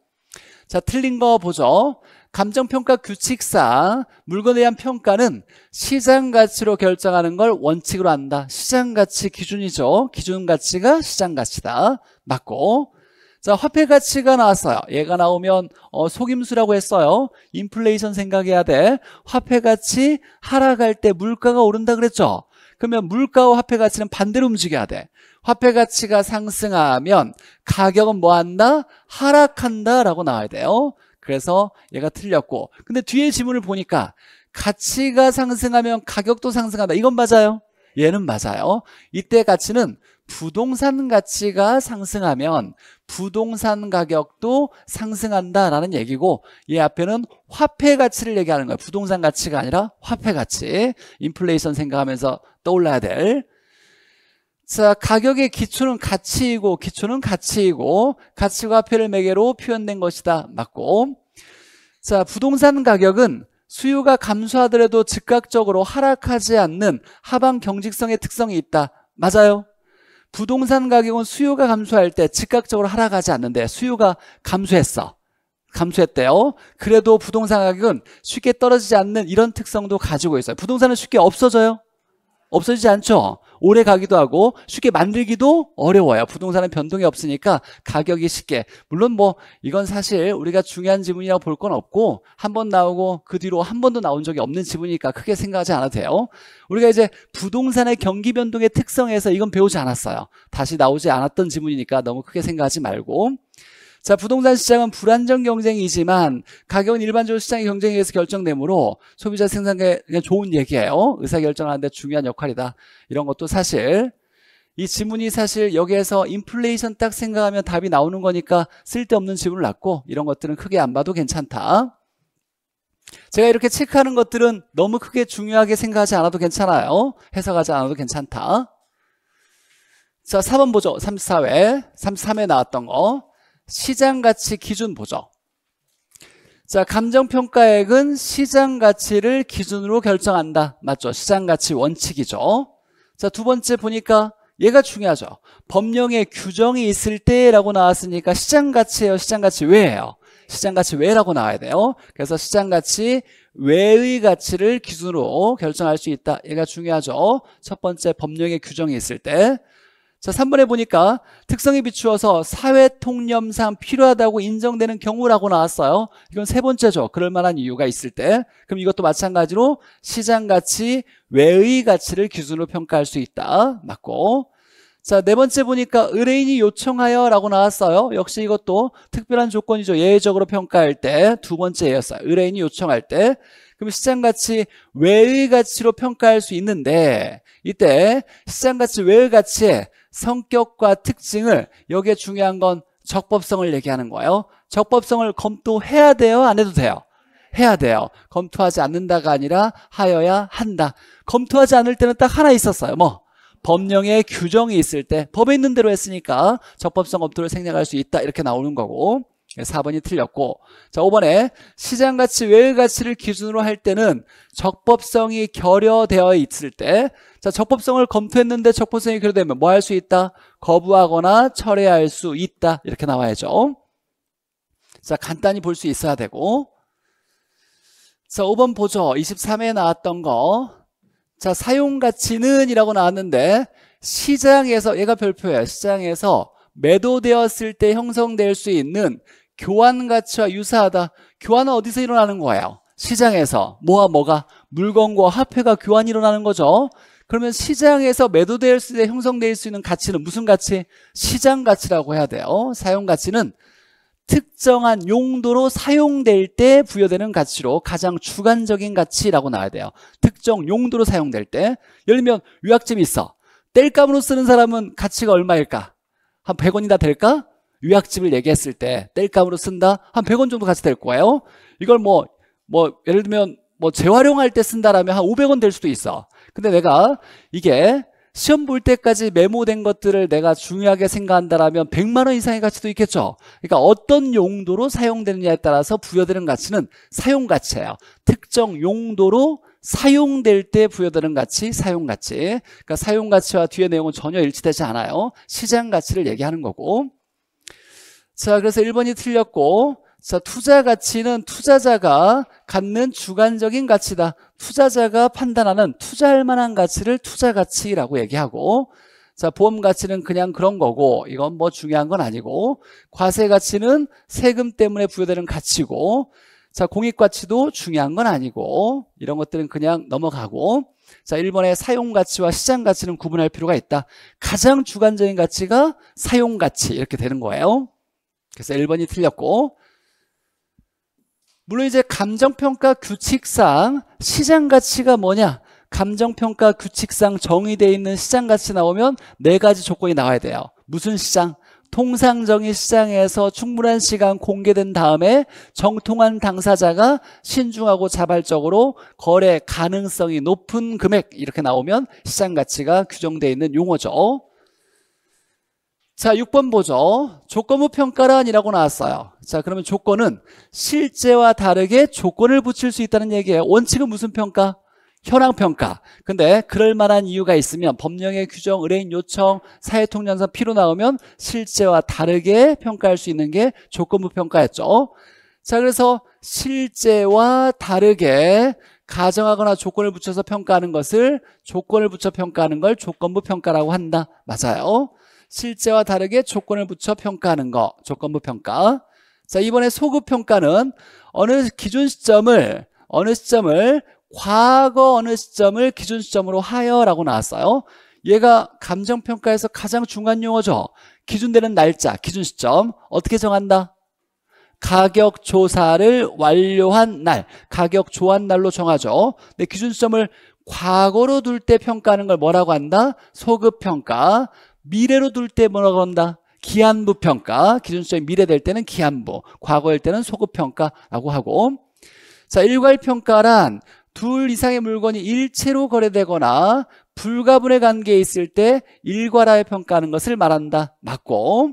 자, 틀린 거 보죠. 감정평가 규칙상 물건에 대한 평가는 시장가치로 결정하는 걸 원칙으로 한다. 시장가치 기준이죠. 기준가치가 시장가치다. 맞고 자 화폐가치가 나왔어요. 얘가 나오면 어, 속임수라고 했어요. 인플레이션 생각해야 돼. 화폐가치 하락할 때 물가가 오른다 그랬죠. 그러면 물가와 화폐 가치는 반대로 움직여야 돼. 화폐 가치가 상승하면 가격은 뭐 한다? 하락한다라고 나와야 돼요. 그래서 얘가 틀렸고 근데 뒤에 지문을 보니까 가치가 상승하면 가격도 상승한다. 이건 맞아요. 얘는 맞아요. 이때 가치는 부동산 가치가 상승하면 부동산 가격도 상승한다라는 얘기고 얘 앞에는 화폐 가치를 얘기하는 거예요. 부동산 가치가 아니라 화폐 가치. 인플레이션 생각하면서 떠올라야 될. 자, 가격의 기초는 가치이고, 기초는 가치이고, 가치화폐를 매개로 표현된 것이다. 맞고. 자, 부동산 가격은 수요가 감소하더라도 즉각적으로 하락하지 않는 하방 경직성의 특성이 있다. 맞아요. 부동산 가격은 수요가 감소할 때 즉각적으로 하락하지 않는데 수요가 감소했어. 감소했대요. 그래도 부동산 가격은 쉽게 떨어지지 않는 이런 특성도 가지고 있어요. 부동산은 쉽게 없어져요. 없어지지 않죠. 오래 가기도 하고 쉽게 만들기도 어려워요. 부동산은 변동이 없으니까 가격이 쉽게. 물론 뭐 이건 사실 우리가 중요한 지문이라고 볼 건 없고 한 번 나오고 그 뒤로 한 번도 나온 적이 없는 지문이니까 크게 생각하지 않아도 돼요. 우리가 이제 부동산의 경기 변동의 특성에서 이건 배우지 않았어요. 다시 나오지 않았던 지문이니까 너무 크게 생각하지 말고 자, 부동산 시장은 불안정 경쟁이지만 가격은 일반적으로 시장의 경쟁에 의해서 결정되므로 소비자 생산에 그냥 좋은 얘기예요. 의사결정하는데 중요한 역할이다. 이런 것도 사실 이 지문이 사실 여기에서 인플레이션 딱 생각하면 답이 나오는 거니까 쓸데없는 지문을 놨고 이런 것들은 크게 안 봐도 괜찮다. 제가 이렇게 체크하는 것들은 너무 크게 중요하게 생각하지 않아도 괜찮아요. 해석하지 않아도 괜찮다. 자, 4번 보죠. 34회. 33회 나왔던 거. 시장 가치 기준 보죠. 자, 감정평가액은 시장 가치를 기준으로 결정한다. 맞죠? 시장 가치 원칙이죠. 자, 두 번째 보니까 얘가 중요하죠. 법령에 규정이 있을 때라고 나왔으니까 시장 가치예요. 시장 가치 왜예요? 시장 가치 왜라고 나와야 돼요. 그래서 시장 가치 외의 가치를 기준으로 결정할 수 있다. 얘가 중요하죠. 첫 번째 법령의 규정이 있을 때. 자, 3번에 보니까 특성에 비추어서 사회 통념상 필요하다고 인정되는 경우라고 나왔어요. 이건 세 번째죠. 그럴 만한 이유가 있을 때. 그럼 이것도 마찬가지로 시장 가치, 외의 가치를 기준으로 평가할 수 있다. 맞고. 자, 네 번째 보니까 의뢰인이 요청하여 라고 나왔어요. 역시 이것도 특별한 조건이죠. 예외적으로 평가할 때. 두 번째 였어요 의뢰인이 요청할 때. 그럼 시장가치 외의 가치로 평가할 수 있는데 이때 시장가치 외의 가치에 성격과 특징을 여기에 중요한 건 적법성을 얘기하는 거예요. 적법성을 검토해야 돼요? 안 해도 돼요? 해야 돼요. 검토하지 않는다가 아니라 하여야 한다. 검토하지 않을 때는 딱 하나 있었어요. 뭐법령에 규정이 있을 때 법에 있는 대로 했으니까 적법성 검토를 생략할 수 있다 이렇게 나오는 거고 4번이 틀렸고 자 5번에 시장가치 외의가치를 기준으로 할 때는 적법성이 결여되어 있을 때 자 적법성을 검토했는데 적법성이 결여되면 뭐 할 수 있다? 거부하거나 철회할 수 있다 이렇게 나와야죠 자 간단히 볼 수 있어야 되고 자 5번 보죠 23회에 나왔던 거자 사용가치는 이라고 나왔는데 시장에서 얘가 별표예요 시장에서 매도되었을 때 형성될 수 있는 교환 가치와 유사하다. 교환은 어디서 일어나는 거예요? 시장에서 뭐와 뭐가 물건과 화폐가 교환이 일어나는 거죠. 그러면 시장에서 매도될 수 있는 형성될 수 있는 가치는 무슨 가치? 시장 가치라고 해야 돼요. 사용 가치는 특정한 용도로 사용될 때 부여되는 가치로 가장 주관적인 가치라고 나와야 돼요. 특정 용도로 사용될 때. 예를 들면 유학점이 있어. 뗄감으로 쓰는 사람은 가치가 얼마일까? 한 100원이나 될까? 유약집을 얘기했을 때 뗄감으로 쓴다? 한 100원 정도 같이 될 거예요 이걸 뭐, 뭐 예를 들면 뭐 재활용할 때 쓴다라면 한 500원 될 수도 있어 근데 내가 이게 시험 볼 때까지 메모된 것들을 내가 중요하게 생각한다라면 100만 원 이상의 가치도 있겠죠. 그러니까 어떤 용도로 사용되느냐에 따라서 부여되는 가치는 사용 가치예요. 특정 용도로 사용될 때 부여되는 가치, 사용 가치. 그러니까 사용 가치와 뒤에 내용은 전혀 일치되지 않아요. 시장 가치를 얘기하는 거고. 자, 그래서 1번이 틀렸고 자, 투자 가치는 투자자가 갖는 주관적인 가치다. 투자자가 판단하는 투자할 만한 가치를 투자 가치라고 얘기하고 자, 보험 가치는 그냥 그런 거고 이건 뭐 중요한 건 아니고 과세 가치는 세금 때문에 부여되는 가치고 자, 공익 가치도 중요한 건 아니고 이런 것들은 그냥 넘어가고 자, 1번의 사용 가치와 시장 가치는 구분할 필요가 있다. 가장 주관적인 가치가 사용 가치 이렇게 되는 거예요. 그래서 1번이 틀렸고 물론 이제 감정평가 규칙상 시장가치가 뭐냐 감정평가 규칙상 정의되어 있는 시장가치 나오면 네 가지 조건이 나와야 돼요 무슨 시장? 통상정의 시장에서 충분한 시간 공개된 다음에 정통한 당사자가 신중하고 자발적으로 거래 가능성이 높은 금액 이렇게 나오면 시장가치가 규정되어 있는 용어죠 자, 6번 보죠. 조건부 평가란이라고 나왔어요. 자, 그러면 조건은 실제와 다르게 조건을 붙일 수 있다는 얘기예요. 원칙은 무슨 평가? 현황평가. 근데 그럴 만한 이유가 있으면 법령의 규정, 의뢰인 요청, 사회통념상 피로 나오면 실제와 다르게 평가할 수 있는 게 조건부 평가였죠. 자, 그래서 실제와 다르게 가정하거나 조건을 붙여서 평가하는 것을 조건을 붙여 평가하는 걸 조건부 평가라고 한다. 맞아요. 실제와 다르게 조건을 붙여 평가하는 거 조건부 평가 자 이번에 소급 평가는 어느 기준 시점을 어느 시점을 과거 어느 시점을 기준 시점으로 하여라고 나왔어요 얘가 감정평가에서 가장 중요한 용어죠 기준되는 날짜, 기준 시점 어떻게 정한다? 가격 조사를 완료한 날, 가격 조한 날로 정하죠 근데 기준 시점을 과거로 둘 때 평가하는 걸 뭐라고 한다? 소급평가 미래로 둘 때 뭐라고 한다? 기한부 평가, 기준수이 미래 될 때는 기한부, 과거일 때는 소급 평가라고 하고 자, 일괄 평가란 둘 이상의 물건이 일체로 거래되거나 불가분의 관계에 있을 때 일괄하에 평가하는 것을 말한다. 맞고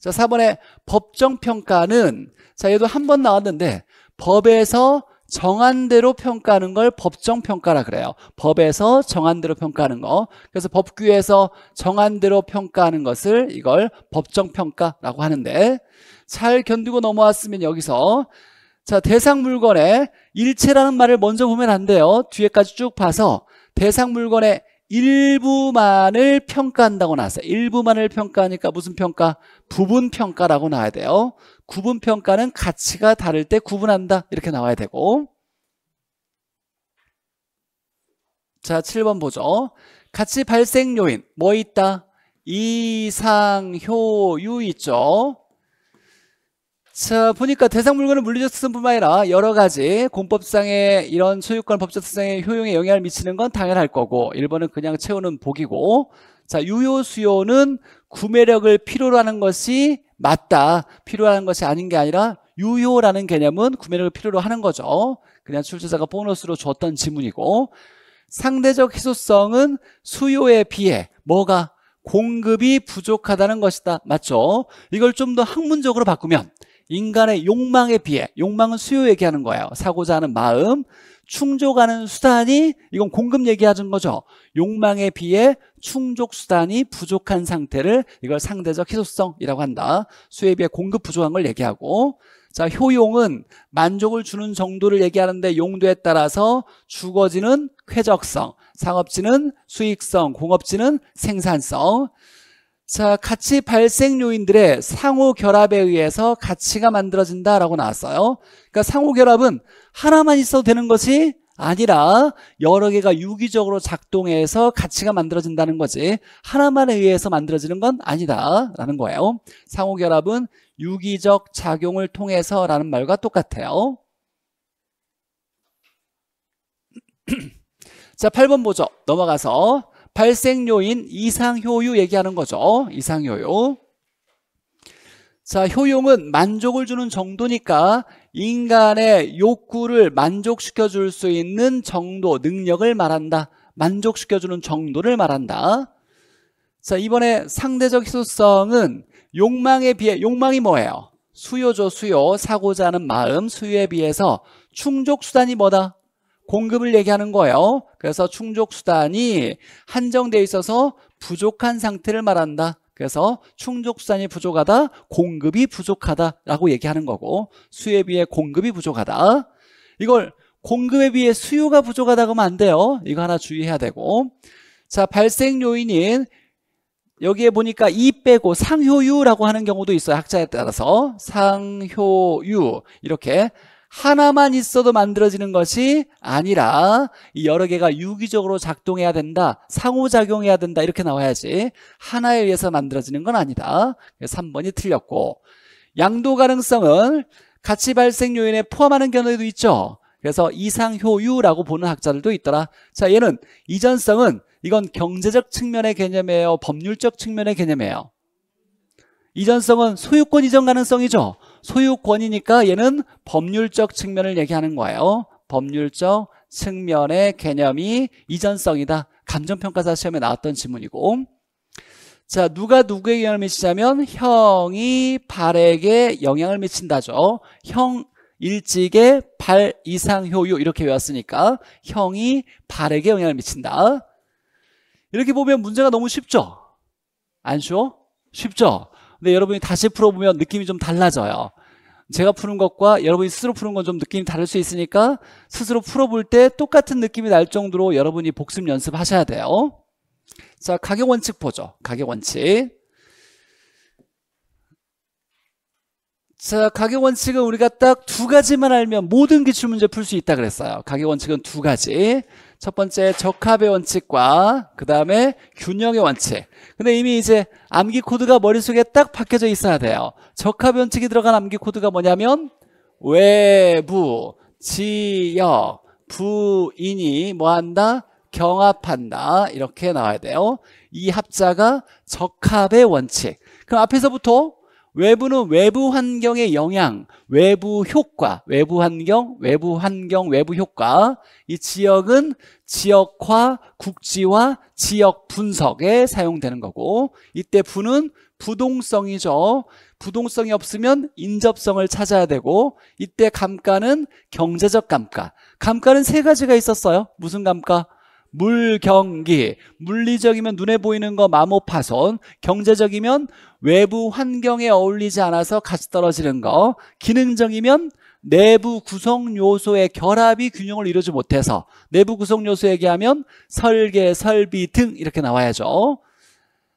자, 4번에 법정 평가는 자, 얘도 한 번 나왔는데 법에서 정한 대로 평가하는 걸 법정 평가라 그래요. 법에서 정한 대로 평가하는 거. 그래서 법규에서 정한 대로 평가하는 것을 이걸 법정 평가라고 하는데 잘 견디고 넘어왔으면 여기서 자 대상 물건의 일체라는 말을 먼저 보면 안 돼요. 뒤에까지 쭉 봐서 대상 물건의 일부만을 평가한다고 나왔어요 일부만을 평가하니까 무슨 평가? 부분평가라고 나와야 돼요 구분평가는 가치가 다를 때 구분한다 이렇게 나와야 되고 자 7번 보죠 가치 발생 요인 뭐 있다? 이상, 효, 유 있죠 자 보니까 대상 물건은 물리적 특성뿐만 아니라 여러 가지 공법상의 이런 소유권 법적 특성의 효용에 영향을 미치는 건 당연할 거고 1번은 그냥 채우는 복이고 자 유효 수요는 구매력을 필요로 하는 것이 맞다 필요한 것이 아닌 게 아니라 유효라는 개념은 구매력을 필요로 하는 거죠 그냥 출제자가 보너스로 줬던 지문이고 상대적 희소성은 수요에 비해 뭐가 공급이 부족하다는 것이다 맞죠 이걸 좀 더 학문적으로 바꾸면 인간의 욕망에 비해 욕망은 수요 얘기하는 거예요 사고자 하는 마음 충족하는 수단이 이건 공급 얘기하는 거죠 욕망에 비해 충족 수단이 부족한 상태를 이걸 상대적 희소성이라고 한다 수요에 비해 공급 부족한 걸 얘기하고 자 효용은 만족을 주는 정도를 얘기하는데 용도에 따라서 주거지는 쾌적성 상업지는 수익성 공업지는 생산성 자, 가치 발생 요인들의 상호 결합에 의해서 가치가 만들어진다라고 나왔어요. 그러니까 상호 결합은 하나만 있어도 되는 것이 아니라 여러 개가 유기적으로 작동해서 가치가 만들어진다는 거지 하나만에 의해서 만들어지는 건 아니다라는 거예요 상호결합은 유기적 작용을 통해서 라는 말과 똑같아요 (clears throat) 자 8번 보죠 넘어가서 발생요인 이상효유 얘기하는 거죠. 이상효유. 자, 효용은 만족을 주는 정도니까 인간의 욕구를 만족시켜 줄 수 있는 정도, 능력을 말한다. 만족시켜 주는 정도를 말한다. 자, 이번에 상대적 희소성은 욕망에 비해 욕망이 뭐예요? 수요죠, 수요. 사고자 하는 마음, 수요에 비해서 충족 수단이 뭐다? 공급을 얘기하는 거예요. 그래서 충족 수단이 한정돼 있어서 부족한 상태를 말한다. 그래서 충족 수단이 부족하다, 공급이 부족하다라고 얘기하는 거고 수에 비해 공급이 부족하다. 이걸 공급에 비해 수요가 부족하다고 하면 안 돼요. 이거 하나 주의해야 되고. 자, 발생 요인인 여기에 보니까 이 빼고 상효유라고 하는 경우도 있어요. 학자에 따라서 상효유 이렇게 하나만 있어도 만들어지는 것이 아니라 여러 개가 유기적으로 작동해야 된다 상호작용해야 된다 이렇게 나와야지 하나에 의해서 만들어지는 건 아니다 3번이 틀렸고 양도 가능성은 가치 발생 요인에 포함하는 경우도 있죠 그래서 이상효유라고 보는 학자들도 있더라 자 얘는 이전성은 이건 경제적 측면의 개념이에요 법률적 측면의 개념이에요 이전성은 소유권 이전 가능성이죠 소유권이니까 얘는 법률적 측면을 얘기하는 거예요. 법률적 측면의 개념이 이전성이다. 감정평가사 시험에 나왔던 지문이고 자 누가 누구에게 영향을 미치냐면 형이 발에게 영향을 미친다죠. 형일찍에발 이상 효유 이렇게 외웠으니까 형이 발에게 영향을 미친다. 이렇게 보면 문제가 너무 쉽죠? 안 쉬워? 쉽죠? 근데 여러분이 다시 풀어보면 느낌이 좀 달라져요 제가 푸는 것과 여러분이 스스로 푸는 건 좀 느낌이 다를 수 있으니까 스스로 풀어볼 때 똑같은 느낌이 날 정도로 여러분이 복습 연습하셔야 돼요 자 가격 원칙 보죠 가격 원칙 자 가격 원칙은 우리가 딱 두 가지만 알면 모든 기출문제 풀 수 있다 그랬어요 가격 원칙은 두 가지 첫 번째 적합의 원칙과 그 다음에 균형의 원칙 근데 이미 이제 암기 코드가 머릿속에 딱 박혀져 있어야 돼요 적합 의 원칙이 들어간 암기 코드가 뭐냐면 외부, 지역, 부인이 뭐한다? 경합한다 이렇게 나와야 돼요 이 합자가 적합의 원칙 그럼 앞에서부터 외부는 외부 환경의 영향, 외부 효과, 외부 환경, 외부 환경, 외부 효과. 이 지역은 지역화, 국지화, 지역 분석에 사용되는 거고 이때 부는 부동성이죠. 부동성이 없으면 인접성을 찾아야 되고 이때 감가는 경제적 감가. 감가는 세 가지가 있었어요. 무슨 감가? 물경기 물리적이면 눈에 보이는 거 마모파손 경제적이면 외부 환경에 어울리지 않아서 같이 떨어지는 거 기능적이면 내부 구성 요소의 결합이 균형을 이루지 못해서 내부 구성 요소 얘기하면 설계, 설비 등 이렇게 나와야죠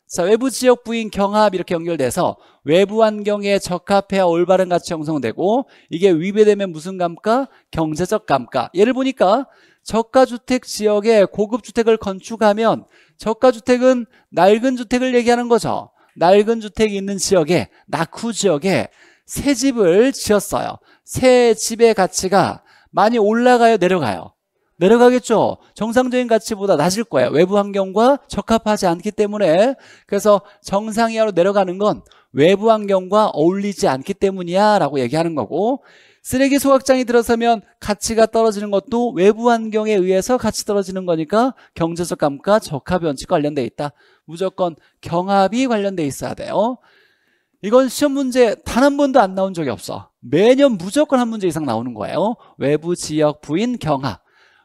자, 외부 지역 부인 경합 이렇게 연결돼서 외부 환경에 적합해야 올바른 가치 형성되고 이게 위배되면 무슨 감가? 경제적 감가. 예를 보니까 저가주택 지역에 고급주택을 건축하면 저가주택은 낡은 주택을 얘기하는 거죠. 낡은 주택이 있는 지역에 낙후 지역에 새 집을 지었어요 새 집의 가치가 많이 올라가요 내려가요 내려가겠죠 정상적인 가치보다 낮을 거예요 외부 환경과 적합하지 않기 때문에 그래서 정상 이하로 내려가는 건 외부 환경과 어울리지 않기 때문이야 라고 얘기하는 거고 쓰레기 소각장이 들어서면 가치가 떨어지는 것도 외부 환경에 의해서 같이 떨어지는 거니까 경제적 감가 적합 원칙과 관련돼 있다. 무조건 경합이 관련돼 있어야 돼요. 이건 시험 문제 단 한 번도 안 나온 적이 없어. 매년 무조건 한 문제 이상 나오는 거예요. 외부 지역 부인 경합.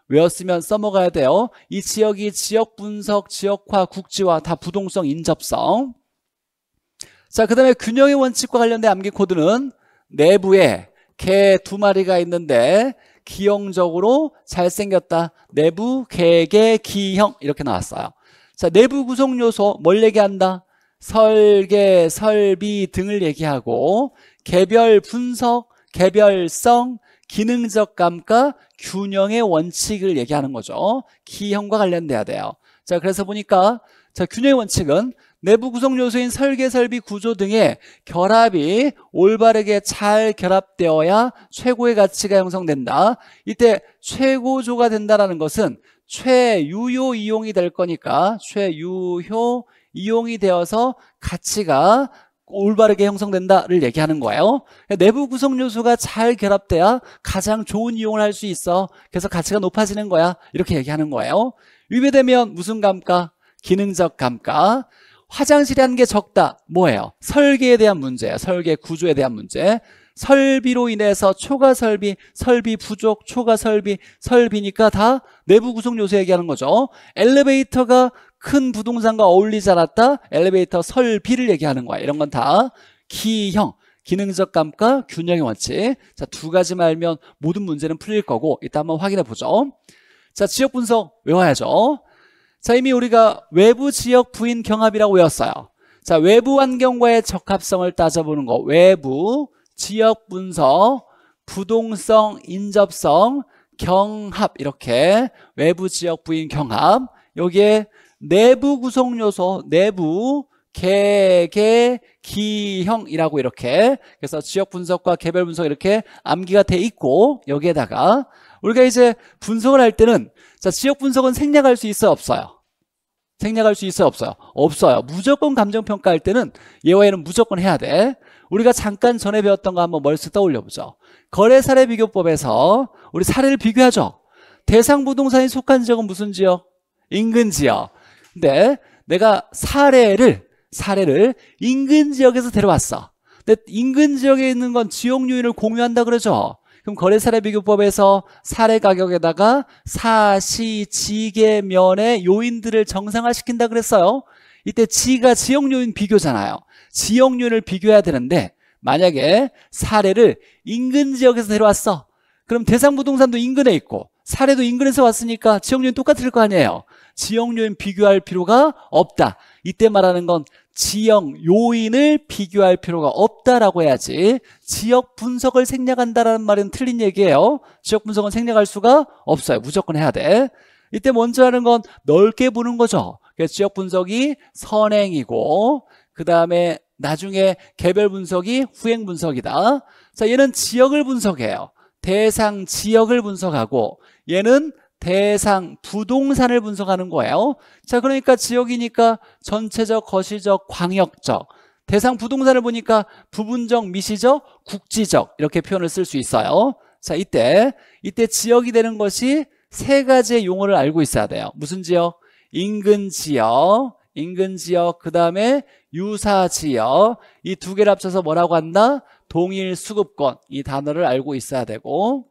외웠으면 써먹어야 돼요. 이 지역이 지역 분석, 지역화, 국지화 다 부동성, 인접성. 자, 그 다음에 균형의 원칙과 관련된 암기 코드는 내부에 개두 마리가 있는데 기형적으로 잘생겼다. 내부, 개개, 기형 이렇게 나왔어요. 자, 내부 구성 요소 뭘 얘기한다? 설계, 설비 등을 얘기하고 개별 분석, 개별성, 기능적 감가, 균형의 원칙을 얘기하는 거죠. 기형과 관련돼야 돼요. 자, 그래서 보니까 자, 균형의 원칙은 내부 구성 요소인 설계, 설비, 구조 등의 결합이 올바르게 잘 결합되어야 최고의 가치가 형성된다. 이때 최고조가 된다라는 것은 최유효 이용이 될 거니까 최유효 이용이 되어서 가치가 올바르게 형성된다를 얘기하는 거예요 내부 구성 요소가 잘 결합돼야 가장 좋은 이용을 할 수 있어 그래서 가치가 높아지는 거야 이렇게 얘기하는 거예요 위배되면 무슨 감가? 기능적 감가 화장실이라는 게 적다. 뭐예요? 설계에 대한 문제야 설계 구조에 대한 문제. 설비로 인해서 초과 설비, 설비 부족, 초과 설비, 설비니까 다 내부 구성 요소 얘기하는 거죠. 엘리베이터가 큰 부동산과 어울리지 않았다. 엘리베이터 설비를 얘기하는 거야. 이런 건 다 기형, 기능적 감과 균형의 원칙. 자, 두 가지만 알면 모든 문제는 풀릴 거고 이따 한번 확인해 보죠. 자, 지역 분석 외워야죠. 자, 이미 우리가 외부 지역 부인 경합이라고 외웠어요. 자, 외부 환경과의 적합성을 따져보는 거. 외부, 지역 분석, 부동성, 인접성, 경합 이렇게 외부 지역 부인 경합 여기에 내부 구성 요소 내부 개개 기형이라고 이렇게 그래서 지역 분석과 개별 분석 이렇게 암기가 돼 있고 여기에다가 우리가 이제 분석을 할 때는 자, 지역 분석은 생략할 수 있어요? 없어요? 생략할 수 있어요? 없어요? 없어요. 무조건 감정평가할 때는 예외는 무조건 해야 돼. 우리가 잠깐 전에 배웠던 거 한번 멀스 떠올려보죠. 거래 사례 비교법에서 우리 사례를 비교하죠. 대상 부동산이 속한 지역은 무슨 지역? 인근 지역. 근데 내가 사례를 사례를 인근 지역에서 데려왔어. 근데 인근 지역에 있는 건 지역 요인을 공유한다 그러죠. 그럼 거래사례 비교법에서 사례 가격에다가 사시 지계 면의 요인들을 정상화시킨다 그랬어요. 이때 지가 지역 요인 비교잖아요. 지역 요인을 비교해야 되는데 만약에 사례를 인근 지역에서 데려왔어. 그럼 대상 부동산도 인근에 있고 사례도 인근에서 왔으니까 지역 요인 똑같을 거 아니에요. 지역 요인 비교할 필요가 없다. 이때 말하는 건 지역 요인을 비교할 필요가 없다라고 해야지 지역 분석을 생략한다라는 말은 틀린 얘기예요 지역 분석은 생략할 수가 없어요 무조건 해야 돼 이때 먼저 하는 건 넓게 보는 거죠 그래서 지역 분석이 선행이고 그 다음에 나중에 개별 분석이 후행 분석이다 자 얘는 지역을 분석해요 대상 지역을 분석하고 얘는 대상, 부동산을 분석하는 거예요. 자, 그러니까 지역이니까 전체적, 거시적, 광역적. 대상 부동산을 보니까 부분적, 미시적, 국지적 이렇게 표현을 쓸 수 있어요. 자, 이때 이때 지역이 되는 것이 세 가지의 용어를 알고 있어야 돼요. 무슨 지역? 인근 지역, 인근 지역, 그 다음에 유사 지역 이 두 개를 합쳐서 뭐라고 한다? 동일 수급권 이 단어를 알고 있어야 되고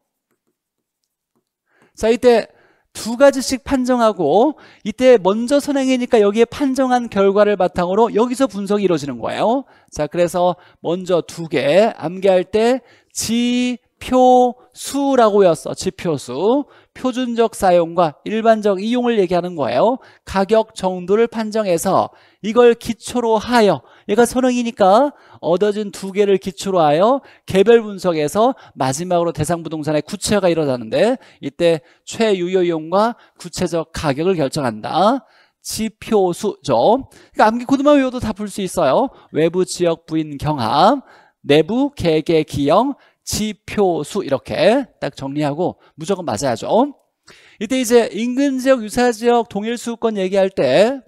자, 이때 두 가지씩 판정하고 이때 먼저 선행이니까 여기에 판정한 결과를 바탕으로 여기서 분석이 이루어지는 거예요. 자, 그래서 먼저 두 개 암기할 때 지표수라고 했어. 지표수. 표준적 사용과 일반적 이용을 얘기하는 거예요 가격 정도를 판정해서 이걸 기초로 하여 얘가 선행이니까 얻어진 두 개를 기초로 하여 개별 분석에서 마지막으로 대상 부동산의 구체화가 일어나는데 이때 최유효 이용과 구체적 가격을 결정한다 지표수죠 그러니까 암기 코드만 외워도 다 풀 수 있어요 외부 지역 부인 경합 내부 개개 기형 지표수 이렇게 딱 정리하고 무조건 맞아야죠 이때 이제 인근 지역 유사 지역 동일 수권 얘기할 때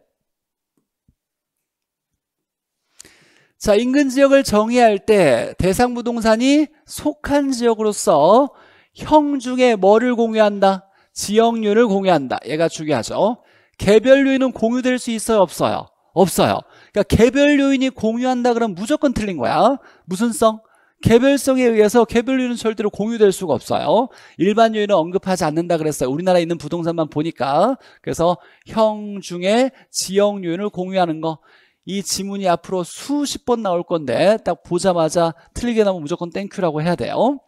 자, 인근 지역을 정의할 때 대상 부동산이 속한 지역으로서 형 중에 뭐를 공유한다? 지역류를 공유한다. 얘가 중요하죠. 개별 요인은 공유될 수 있어요? 없어요? 없어요. 그러니까 개별 요인이 공유한다 그러면 무조건 틀린 거야. 무슨 성? 개별성에 의해서 개별유는 절대로 공유될 수가 없어요. 일반 유은 언급하지 않는다 그랬어요. 우리나라에 있는 부동산만 보니까. 그래서 형 중에 지역 유인을 공유하는 거. 이 지문이 앞으로 수십 번 나올 건데 딱 보자마자 틀리게 나면 무조건 땡큐라고 해야 돼요.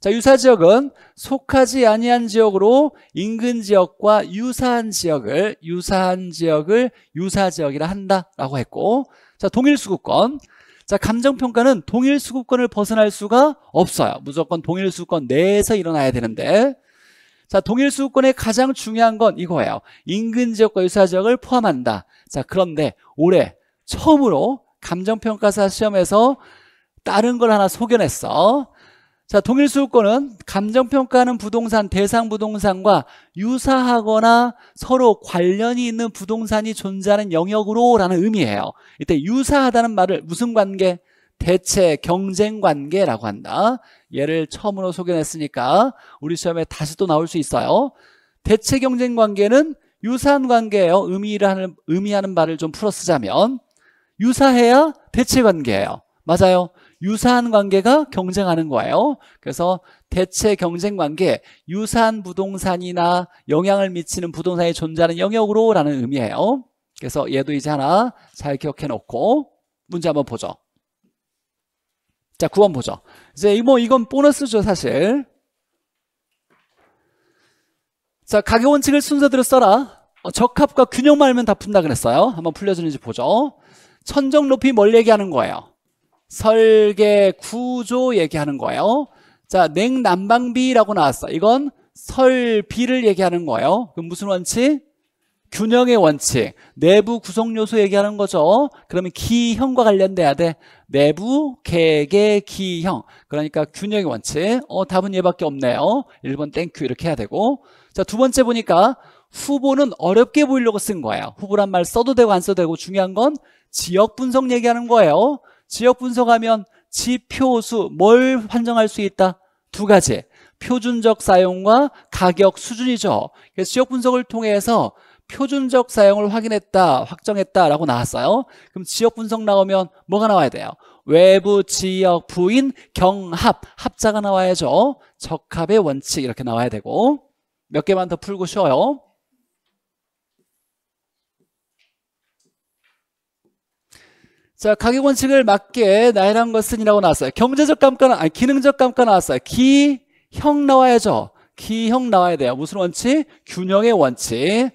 자 유사 지역은 속하지 아니한 지역으로 인근 지역과 유사한 지역을 유사한 지역을 유사 지역이라 한다라고 했고 자 동일 수급권 자, 감정평가는 동일 수급권을 벗어날 수가 없어요. 무조건 동일 수급권 내에서 일어나야 되는데 자, 동일 수급권의 가장 중요한 건 이거예요. 인근 지역과 유사 지역을 포함한다. 자, 그런데 올해 처음으로 감정평가사 시험에서 다른 걸 하나 소견했어. 자, 동일 수급권은 감정평가는 부동산 대상 부동산과 유사하거나 서로 관련이 있는 부동산이 존재하는 영역으로 라는 의미예요. 이때 유사하다는 말을 무슨 관계? 대체 경쟁 관계라고 한다. 얘를 처음으로 소개했으니까 우리 시험에 다시 또 나올 수 있어요. 대체 경쟁 관계는 유사한 관계예요. 의미라는 의미하는 말을 좀 풀어 쓰자면. 유사해야 대체 관계예요. 맞아요. 유사한 관계가 경쟁하는 거예요. 그래서 대체 경쟁 관계, 유사한 부동산이나 영향을 미치는 부동산이 존재하는 영역으로 라는 의미예요. 그래서 얘도 이제 하나 잘 기억해 놓고 문제 한번 보죠. 자, 9번 보죠. 이제 뭐 이건 보너스죠, 사실. 자, 가격 원칙을 순서대로 써라. 어, 적합과 균형만 알면 다 푼다 그랬어요. 한번 풀려주는지 보죠. 천정 높이 뭘 얘기하는 거예요? 설계 구조 얘기하는 거예요. 자, 냉난방비라고 나왔어. 이건 설비를 얘기하는 거예요. 그럼 무슨 원칙? 균형의 원칙. 내부 구성 요소 얘기하는 거죠. 그러면 기형과 관련돼야 돼. 내부, 개개 기형. 그러니까 균형의 원칙. 어, 답은 얘밖에 없네요. 1번 땡큐 이렇게 해야 되고. 자, 두 번째 보니까 후보는 어렵게 보이려고 쓴 거예요. 후보란 말 써도 되고 안 써도 되고 중요한 건 지역 분석 얘기하는 거예요. 지역 분석하면 지표수 뭘 판정할 수 있다? 두 가지 표준적 사용과 가격 수준이죠 그래서 지역 분석을 통해서 표준적 사용을 확인했다 확정했다라고 나왔어요 그럼 지역 분석 나오면 뭐가 나와야 돼요 외부 지역 부인 경합 합자가 나와야죠 적합의 원칙 이렇게 나와야 되고 몇 개만 더 풀고 쉬어요 자, 가격 원칙을 맞게 나열한 것은 이라고 나왔어요. 경제적 감가는, 아니, 기능적 감가 나왔어요. 기형 나와야죠. 기형 나와야 돼요. 무슨 원칙? 균형의 원칙.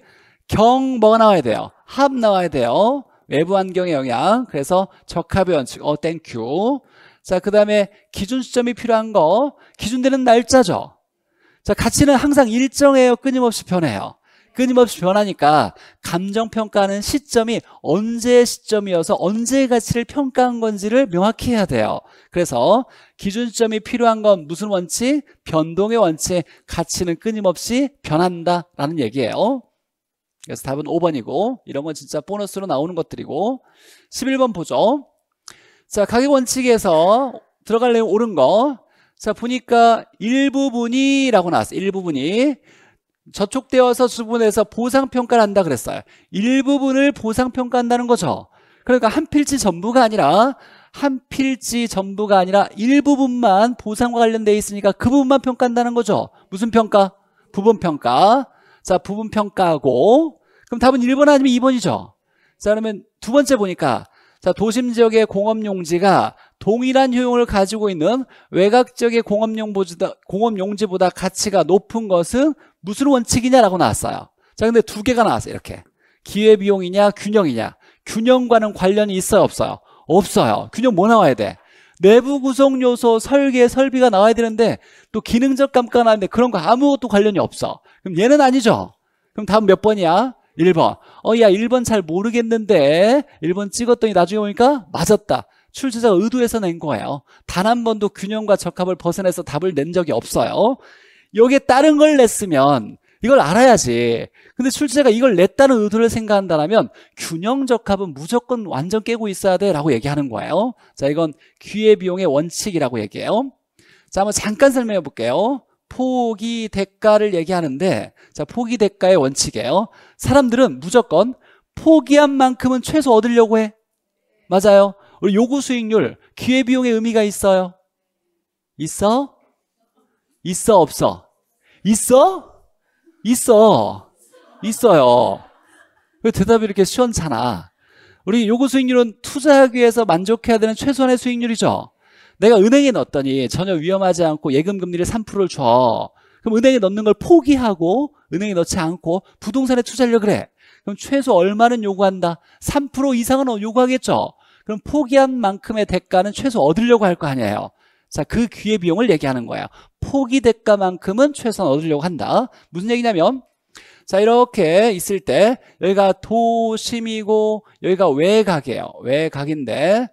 경 뭐가 나와야 돼요? 합 나와야 돼요. 외부 환경의 영향. 그래서 적합의 원칙. 어, 땡큐. 자, 그 다음에 기준 시점이 필요한 거. 기준되는 날짜죠. 자, 가치는 항상 일정해요. 끊임없이 변해요. 끊임없이 변하니까 감정평가는 시점이 언제 시점이어서 언제 가치를 평가한 건지를 명확히 해야 돼요 그래서 기준점이 필요한 건 무슨 원칙? 변동의 원칙 가치는 끊임없이 변한다라는 얘기예요 그래서 답은 5번이고 이런 건 진짜 보너스로 나오는 것들이고 11번 보죠 자 가격 원칙에서 들어갈 내용 옳은 거자 보니까 일부분이 라고 나왔어 일부분이 저촉되어서 수분에서 보상평가를 한다 그랬어요 일부분을 보상평가한다는 거죠 그러니까 한 필지 전부가 아니라 한 필지 전부가 아니라 일부분만 보상과 관련되어 있으니까 그 부분만 평가한다는 거죠 무슨 평가? 부분평가 자 부분평가하고 그럼 답은 1번 아니면 2번이죠 자 그러면 두 번째 보니까 자 도심 지역의 공업용지가 동일한 효용을 가지고 있는 외곽 지역의 공업용 보다 공업용지보다 가치가 높은 것은 무슨 원칙이냐라고 나왔어요 자 근데 두 개가 나왔어요 이렇게 기회비용이냐 균형이냐 균형과는 관련이 있어요 없어요 없어요 균형 뭐 나와야 돼 내부 구성 요소, 설계, 설비가 나와야 되는데 또 기능적 감가 나는데 그런 거 아무것도 관련이 없어 그럼 얘는 아니죠 그럼 다음 몇 번이야? 1번 어야 1번 잘 모르겠는데 1번 찍었더니 나중에 보니까 맞았다 출제자가 의도해서 낸 거예요 단 한 번도 균형과 적합을 벗어내서 답을 낸 적이 없어요 여기에 다른 걸 냈으면 이걸 알아야지. 근데 출제가 이걸 냈다는 의도를 생각한다면 균형적합은 무조건 완전 깨고 있어야 돼 라고 얘기하는 거예요. 자, 이건 귀의 비용의 원칙이라고 얘기해요. 자, 한번 잠깐 설명해 볼게요. 포기 대가를 얘기하는데 자, 포기 대가의 원칙이에요. 사람들은 무조건 포기한 만큼은 최소 얻으려고 해. 맞아요. 우리 요구 수익률, 기회비용의 의미가 있어요. 있어? 있어 없어? 있어? 있어. 있어요. 왜 그 대답이 이렇게 시원찮아? 우리 요구 수익률은 투자하기 위해서 만족해야 되는 최소한의 수익률이죠. 내가 은행에 넣었더니 전혀 위험하지 않고 예금 금리를 3%를 줘. 그럼 은행에 넣는 걸 포기하고 은행에 넣지 않고 부동산에 투자하려 그래. 그럼 최소 얼마는 요구한다? 3% 이상은 요구하겠죠. 그럼 포기한 만큼의 대가는 최소 얻으려고 할 거 아니에요. 자, 그 귀의 비용을 얘기하는 거야. 포기 대가만큼은 최소한 얻으려고 한다. 무슨 얘기냐면 자 이렇게 있을 때 여기가 도심이고 여기가 외곽이에요. 외곽인데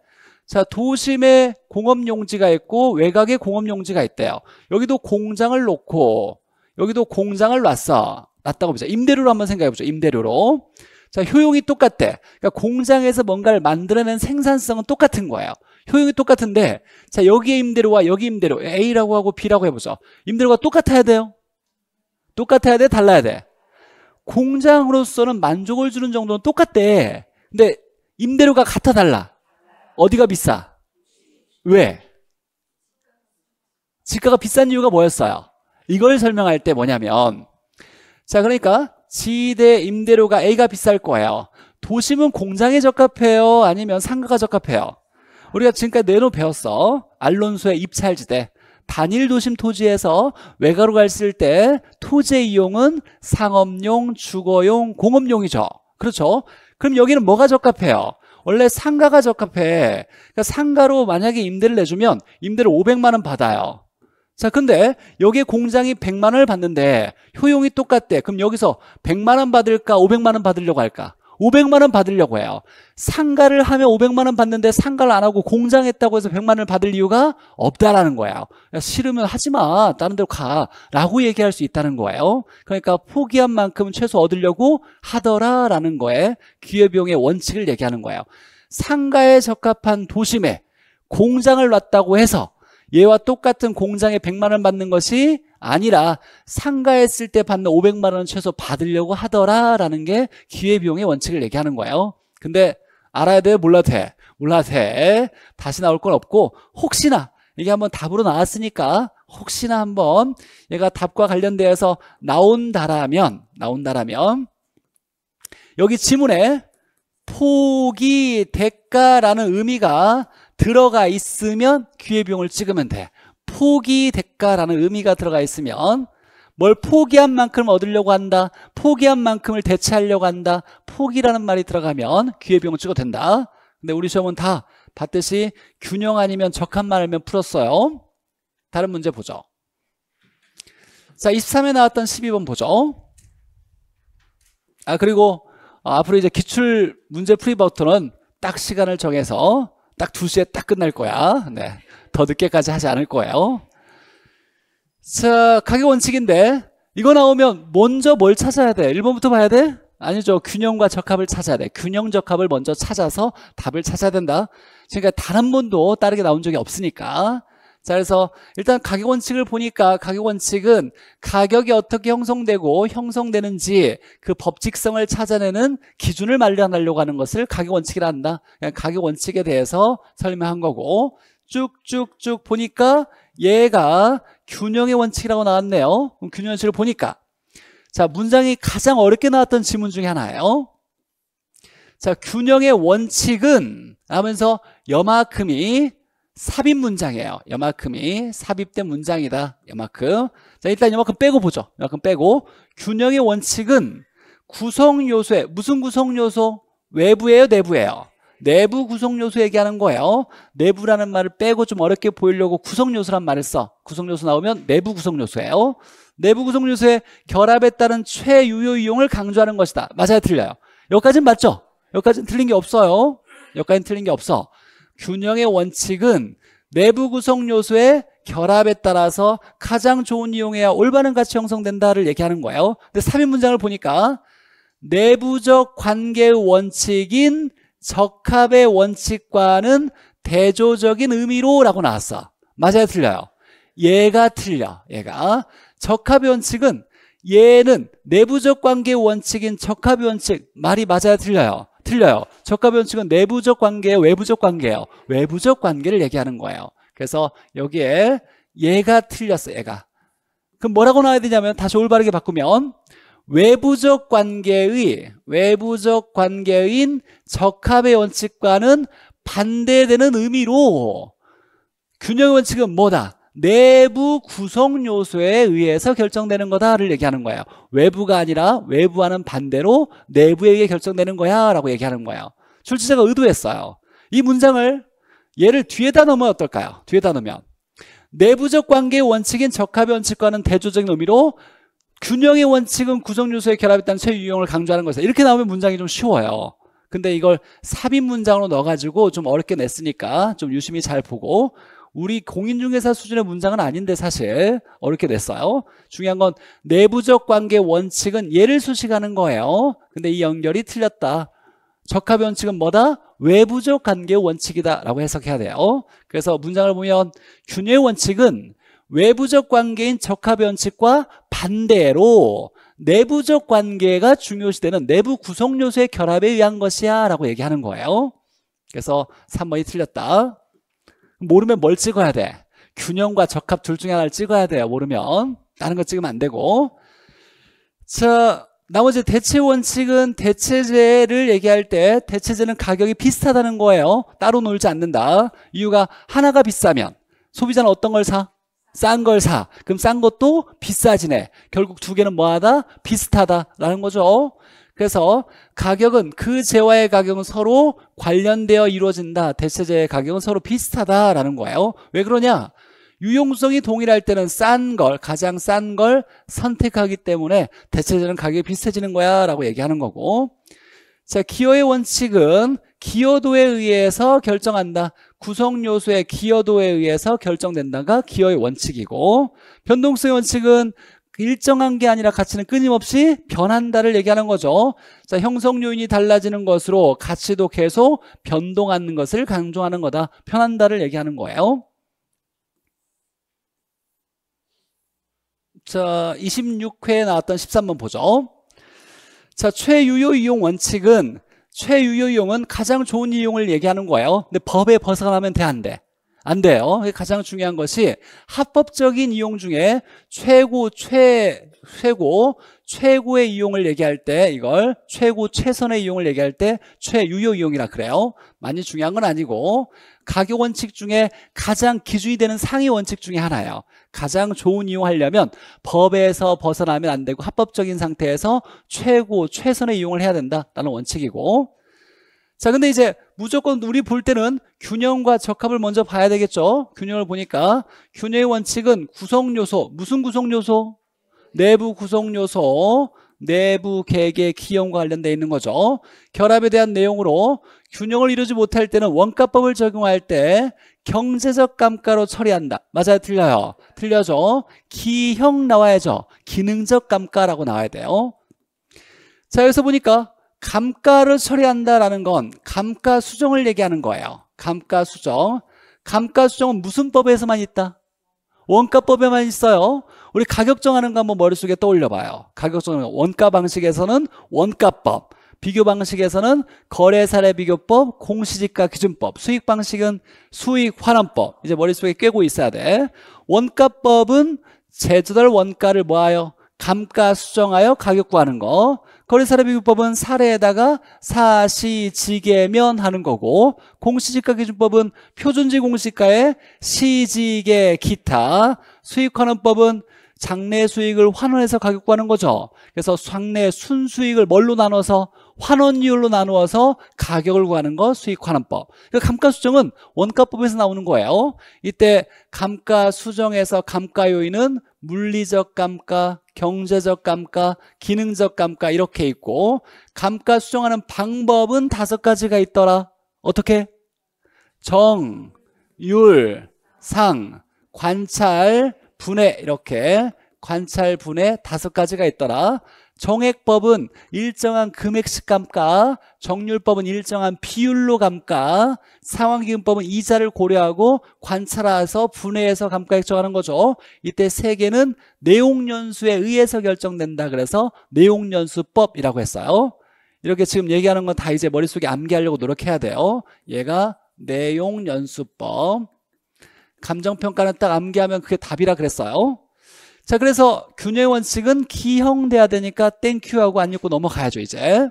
자 도심에 공업용지가 있고 외곽에 공업용지가 있대요. 여기도 공장을 놓고 여기도 공장을 놨어. 놨다고 보자. 임대료로 한번 생각해보죠. 임대료로. 자 효용이 똑같대. 그러니까 공장에서 뭔가를 만들어낸 생산성은 똑같은 거예요. 효용이 똑같은데 자 여기에 임대료와 여기 임대료 A라고 하고 B라고 해보죠 임대료가 똑같아야 돼요? 똑같아야 돼? 달라야 돼? 공장으로서는 만족을 주는 정도는 똑같대 근데 임대료가 같아 달라 어디가 비싸? 왜? 지가가 비싼 이유가 뭐였어요? 이걸 설명할 때 뭐냐면 자 그러니까 지대 임대료가 A가 비쌀 거예요 도심은 공장에 적합해요? 아니면 상가가 적합해요? 우리가 지금까지 내로 배웠어. 알론소의 입찰지대. 단일 도심 토지에서 외가로 갔을 때 토지 의 이용은 상업용, 주거용, 공업용이죠. 그렇죠? 그럼 여기는 뭐가 적합해요? 원래 상가가 적합해. 그러니까 상가로 만약에 임대를 내주면 임대를 500만 원 받아요. 자 근데 여기에 공장이 100만 원을 받는데 효용이 똑같대. 그럼 여기서 100만 원 받을까 500만 원 받으려고 할까? 500만 원 받으려고 해요. 상가를 하면 500만 원 받는데 상가를 안 하고 공장했다고 해서 100만 원을 받을 이유가 없다라는 거예요. 싫으면 하지 마. 다른 데로 가. 라고 얘기할 수 있다는 거예요. 그러니까 포기한 만큼 최소 얻으려고 하더라라는 거에 기회비용의 원칙을 얘기하는 거예요. 상가에 적합한 도심에 공장을 놨다고 해서 얘와 똑같은 공장에 100만 원 받는 것이 아니라 상가했을 때 받는 500만 원을 최소 받으려고 하더라라는 게 기회비용의 원칙을 얘기하는 거예요. 근데 알아야 돼? 몰라도 돼? 몰라도 돼. 다시 나올 건 없고 혹시나 이게 한번 답으로 나왔으니까 혹시나 한번 얘가 답과 관련되어서 나온다라면 나온다라면 여기 지문에 포기 대가라는 의미가 들어가 있으면 귀회비용을 찍으면 돼 포기 대가라는 의미가 들어가 있으면 뭘 포기한 만큼 얻으려고 한다 포기한 만큼을 대체하려고 한다 포기라는 말이 들어가면 귀회비용을 찍어도 된다 근데 우리 시험은 다 봤듯이 균형 아니면 적한 말하면 풀었어요 다른 문제 보죠 자 23에 나왔던 12번 보죠 아 그리고 어, 앞으로 이제 기출 문제 풀이 버튼은 딱 시간을 정해서 딱 2시에 딱 끝날 거야. 네. 더 늦게까지 하지 않을 거예요. 자, 가격 원칙인데 이거 나오면 먼저 뭘 찾아야 돼? 1번부터 봐야 돼? 아니죠. 균형과 적합을 찾아야 돼. 균형 적합을 먼저 찾아서 답을 찾아야 된다. 그러니까지단한 번도 다르게 나온 적이 없으니까. 자, 그래서 일단 가격 원칙을 보니까 가격 원칙은 가격이 어떻게 형성되고 형성되는지 그 법칙성을 찾아내는 기준을 마련하려고 하는 것을 가격 원칙이라 한다. 가격 원칙에 대해서 설명한 거고 쭉쭉쭉 보니까 얘가 균형의 원칙이라고 나왔네요. 균형 원칙을 보니까 자, 문장이 가장 어렵게 나왔던 질문 중에 하나예요. 자, 균형의 원칙은 하면서 여만큼이 삽입 문장이에요. 요만큼이 삽입된 문장이다. 요만큼. 자, 일단 요만큼 빼고 보죠. 요만큼 빼고. 균형의 원칙은 구성 요소에, 무슨 구성 요소? 외부예요, 내부예요? 내부 구성 요소 얘기하는 거예요. 내부라는 말을 빼고 좀 어렵게 보이려고 구성 요소란 말을 써. 구성 요소 나오면 내부 구성 요소예요. 내부 구성 요소의 결합에 따른 최유효 이용을 강조하는 것이다. 맞아요, 틀려요. 여기까지는 맞죠? 여기까지는 틀린 게 없어요. 여기까지는 틀린 게 없어. 균형의 원칙은 내부 구성 요소의 결합에 따라서 가장 좋은 이용해야 올바른 가치 형성된다를 얘기하는 거예요. 근데 3인 문장을 보니까 내부적 관계 의 원칙인 적합의 원칙과는 대조적인 의미로라고 나왔어. 맞아요, 틀려요. 얘가 틀려, 얘가. 적합의 원칙은 얘는 내부적 관계 의 원칙인 적합의 원칙 말이 맞아야 틀려요. 틀려요. 저가 변칙은 내부적 관계예요? 외부적 관계예요? 외부적 관계를 얘기하는 거예요. 그래서 여기에 얘가 틀렸어 얘가. 그럼 뭐라고 나와야 되냐면 다시 올바르게 바꾸면 외부적 관계의 외부적 관계인 적합의 원칙과는 반대되는 의미로 균형의 원칙은 뭐다? 내부 구성 요소에 의해서 결정되는 거다를 얘기하는 거예요. 외부가 아니라 외부와는 반대로 내부에 의해 결정되는 거야 라고 얘기하는 거예요. 출제자가 의도했어요. 이 문장을 얘를 뒤에다 넣으면 어떨까요? 뒤에다 넣으면 내부적 관계의 원칙인 적합 원칙과는 대조적인 의미로 균형의 원칙은 구성 요소에 결합했다는 최유형을 강조하는 거이다 이렇게 나오면 문장이 좀 쉬워요. 근데 이걸 삽입 문장으로 넣어가지고 좀 어렵게 냈으니까 좀 유심히 잘 보고 우리 공인중개사 수준의 문장은 아닌데 사실 어렵게 됐어요 중요한 건 내부적 관계 원칙은 예를 수식하는 거예요. 근데 이 연결이 틀렸다. 적합 원칙은 뭐다? 외부적 관계 원칙이다라고 해석해야 돼요. 그래서 문장을 보면 균의 원칙은 외부적 관계인 적합 원칙과 반대로 내부적 관계가 중요시되는 내부 구성 요소의 결합에 의한 것이야 라고 얘기하는 거예요. 그래서 3번이 틀렸다. 모르면 뭘 찍어야 돼? 균형과 적합 둘 중에 하나를 찍어야 돼요 모르면 다른 거 찍으면 안 되고 자 나머지 대체 원칙은 대체제를 얘기할 때 대체제는 가격이 비슷하다는 거예요 따로 놀지 않는다 이유가 하나가 비싸면 소비자는 어떤 걸 사? 싼 걸 사. 그럼 싼 것도 비싸지네. 결국 두 개는 뭐하다? 비슷하다라는 거죠. 그래서 가격은 그 재화의 가격은 서로 관련되어 이루어진다. 대체재의 가격은 서로 비슷하다라는 거예요. 왜 그러냐? 유용성이 동일할 때는 싼 걸, 가장 싼 걸 선택하기 때문에 대체재는 가격이 비슷해지는 거야 라고 얘기하는 거고 자 기여의 원칙은 기여도에 의해서 결정한다. 구성요소의 기여도에 의해서 결정된다가 기여의 원칙이고 변동성의 원칙은 그 일정한 게 아니라 가치는 끊임없이 변한다를 얘기하는 거죠. 자, 형성 요인이 달라지는 것으로 가치도 계속 변동하는 것을 강조하는 거다. 변한다를 얘기하는 거예요. 자, 26회에 나왔던 13번 보죠. 자, 최유효 이용 원칙은 최유효 이용은 가장 좋은 이용을 얘기하는 거예요. 근데 법에 벗어나면 돼, 안 돼? 안 돼요. 가장 중요한 것이 합법적인 이용 중에 최고, 최, 최고, 최고의 이용을 얘기할 때 이걸 최고, 최선의 이용을 얘기할 때 최유효 이용이라 그래요. 많이 중요한 건 아니고 가격 원칙 중에 가장 기준이 되는 상위 원칙 중에 하나예요. 가장 좋은 이용하려면 법에서 벗어나면 안 되고 합법적인 상태에서 최고, 최선의 이용을 해야 된다라는 원칙이고 자, 근데 이제 무조건 우리 볼 때는 균형과 적합을 먼저 봐야 되겠죠. 균형을 보니까 균형의 원칙은 구성요소, 무슨 구성요소? 내부 구성요소, 내부 계획의 기형과 관련되어 있는 거죠. 결합에 대한 내용으로 균형을 이루지 못할 때는 원가법을 적용할 때 경제적 감가로 처리한다. 맞아요? 틀려요? 틀려죠. 기형 나와야죠. 기능적 감가라고 나와야 돼요. 자, 여기서 보니까 감가를 처리한다라는 건 감가 수정을 얘기하는 거예요. 감가 수정. 감가 수정은 무슨 법에서만 있다? 원가법에만 있어요. 우리 가격 정하는 거 한번 머릿속에 떠올려 봐요. 가격 정하는 원가 방식에서는 원가법, 비교 방식에서는 거래 사례 비교법, 공시지가 기준법, 수익 방식은 수익 환원법. 이제 머릿속에 꿰고 있어야 돼. 원가법은 제조달 원가를 뭐하여 감가 수정하여 가격 구하는 거. 거래사례비교법은 사례에다가 사시지계면 하는 거고 공시지가 기준법은 표준지 공시가에 시지계 기타 수익환원법은 장래 수익을 환원해서 가격 구하는 거죠 그래서 장래 순수익을 뭘로 나눠서 환원율로 나누어서 가격을 구하는 거 수익환원법 그러니까 감가수정은 원가법에서 나오는 거예요 이때 감가수정에서 감가요인은 물리적 감가 경제적 감가, 기능적 감가 이렇게 있고 감가 수정하는 방법은 다섯 가지가 있더라. 어떻게? 정, 율, 상, 관찰, 분해 이렇게 관찰, 분해 다섯 가지가 있더라. 정액법은 일정한 금액식 감가, 정률법은 일정한 비율로 감가, 상환기금법은 이자를 고려하고 관찰해서 분해해서 감가 액정하는 거죠. 이때 세 개는 내용연수에 의해서 결정된다 그래서 내용연수법이라고 했어요. 이렇게 지금 얘기하는 건 다 이제 머릿속에 암기하려고 노력해야 돼요. 얘가 내용연수법. 감정평가는 딱 암기하면 그게 답이라 그랬어요. 자, 그래서 균형의 원칙은 기형돼야 되니까 땡큐하고 안 읽고 넘어가야죠, 이제.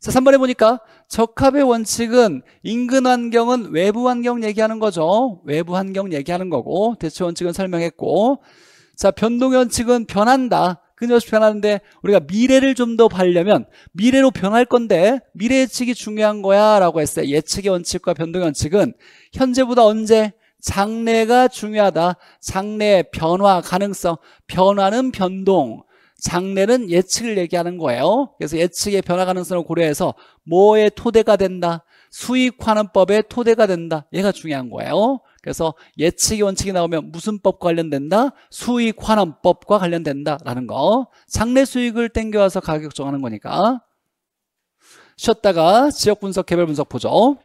자, 3번에 보니까 적합의 원칙은 인근 환경은 외부 환경 얘기하는 거죠. 외부 환경 얘기하는 거고 대체 원칙은 설명했고 자, 변동의 원칙은 변한다. 끊임없이 변하는데 우리가 미래를 좀더 보려면 미래로 변할 건데 미래 예측이 중요한 거야 라고 했어요. 예측의 원칙과 변동의 원칙은 현재보다 언제? 장래가 중요하다. 장래 변화 가능성. 변화는 변동. 장래는 예측을 얘기하는 거예요. 그래서 예측의 변화 가능성을 고려해서 뭐의 토대가 된다. 수익화는 법의 토대가 된다. 얘가 중요한 거예요. 그래서 예측의 원칙이 나오면 무슨 법과 관련된다? 수익환원법과 관련된다라는 거. 장래 수익을 땡겨와서 가격 정하는 거니까. 쉬었다가 지역 분석, 개별 분석 보죠.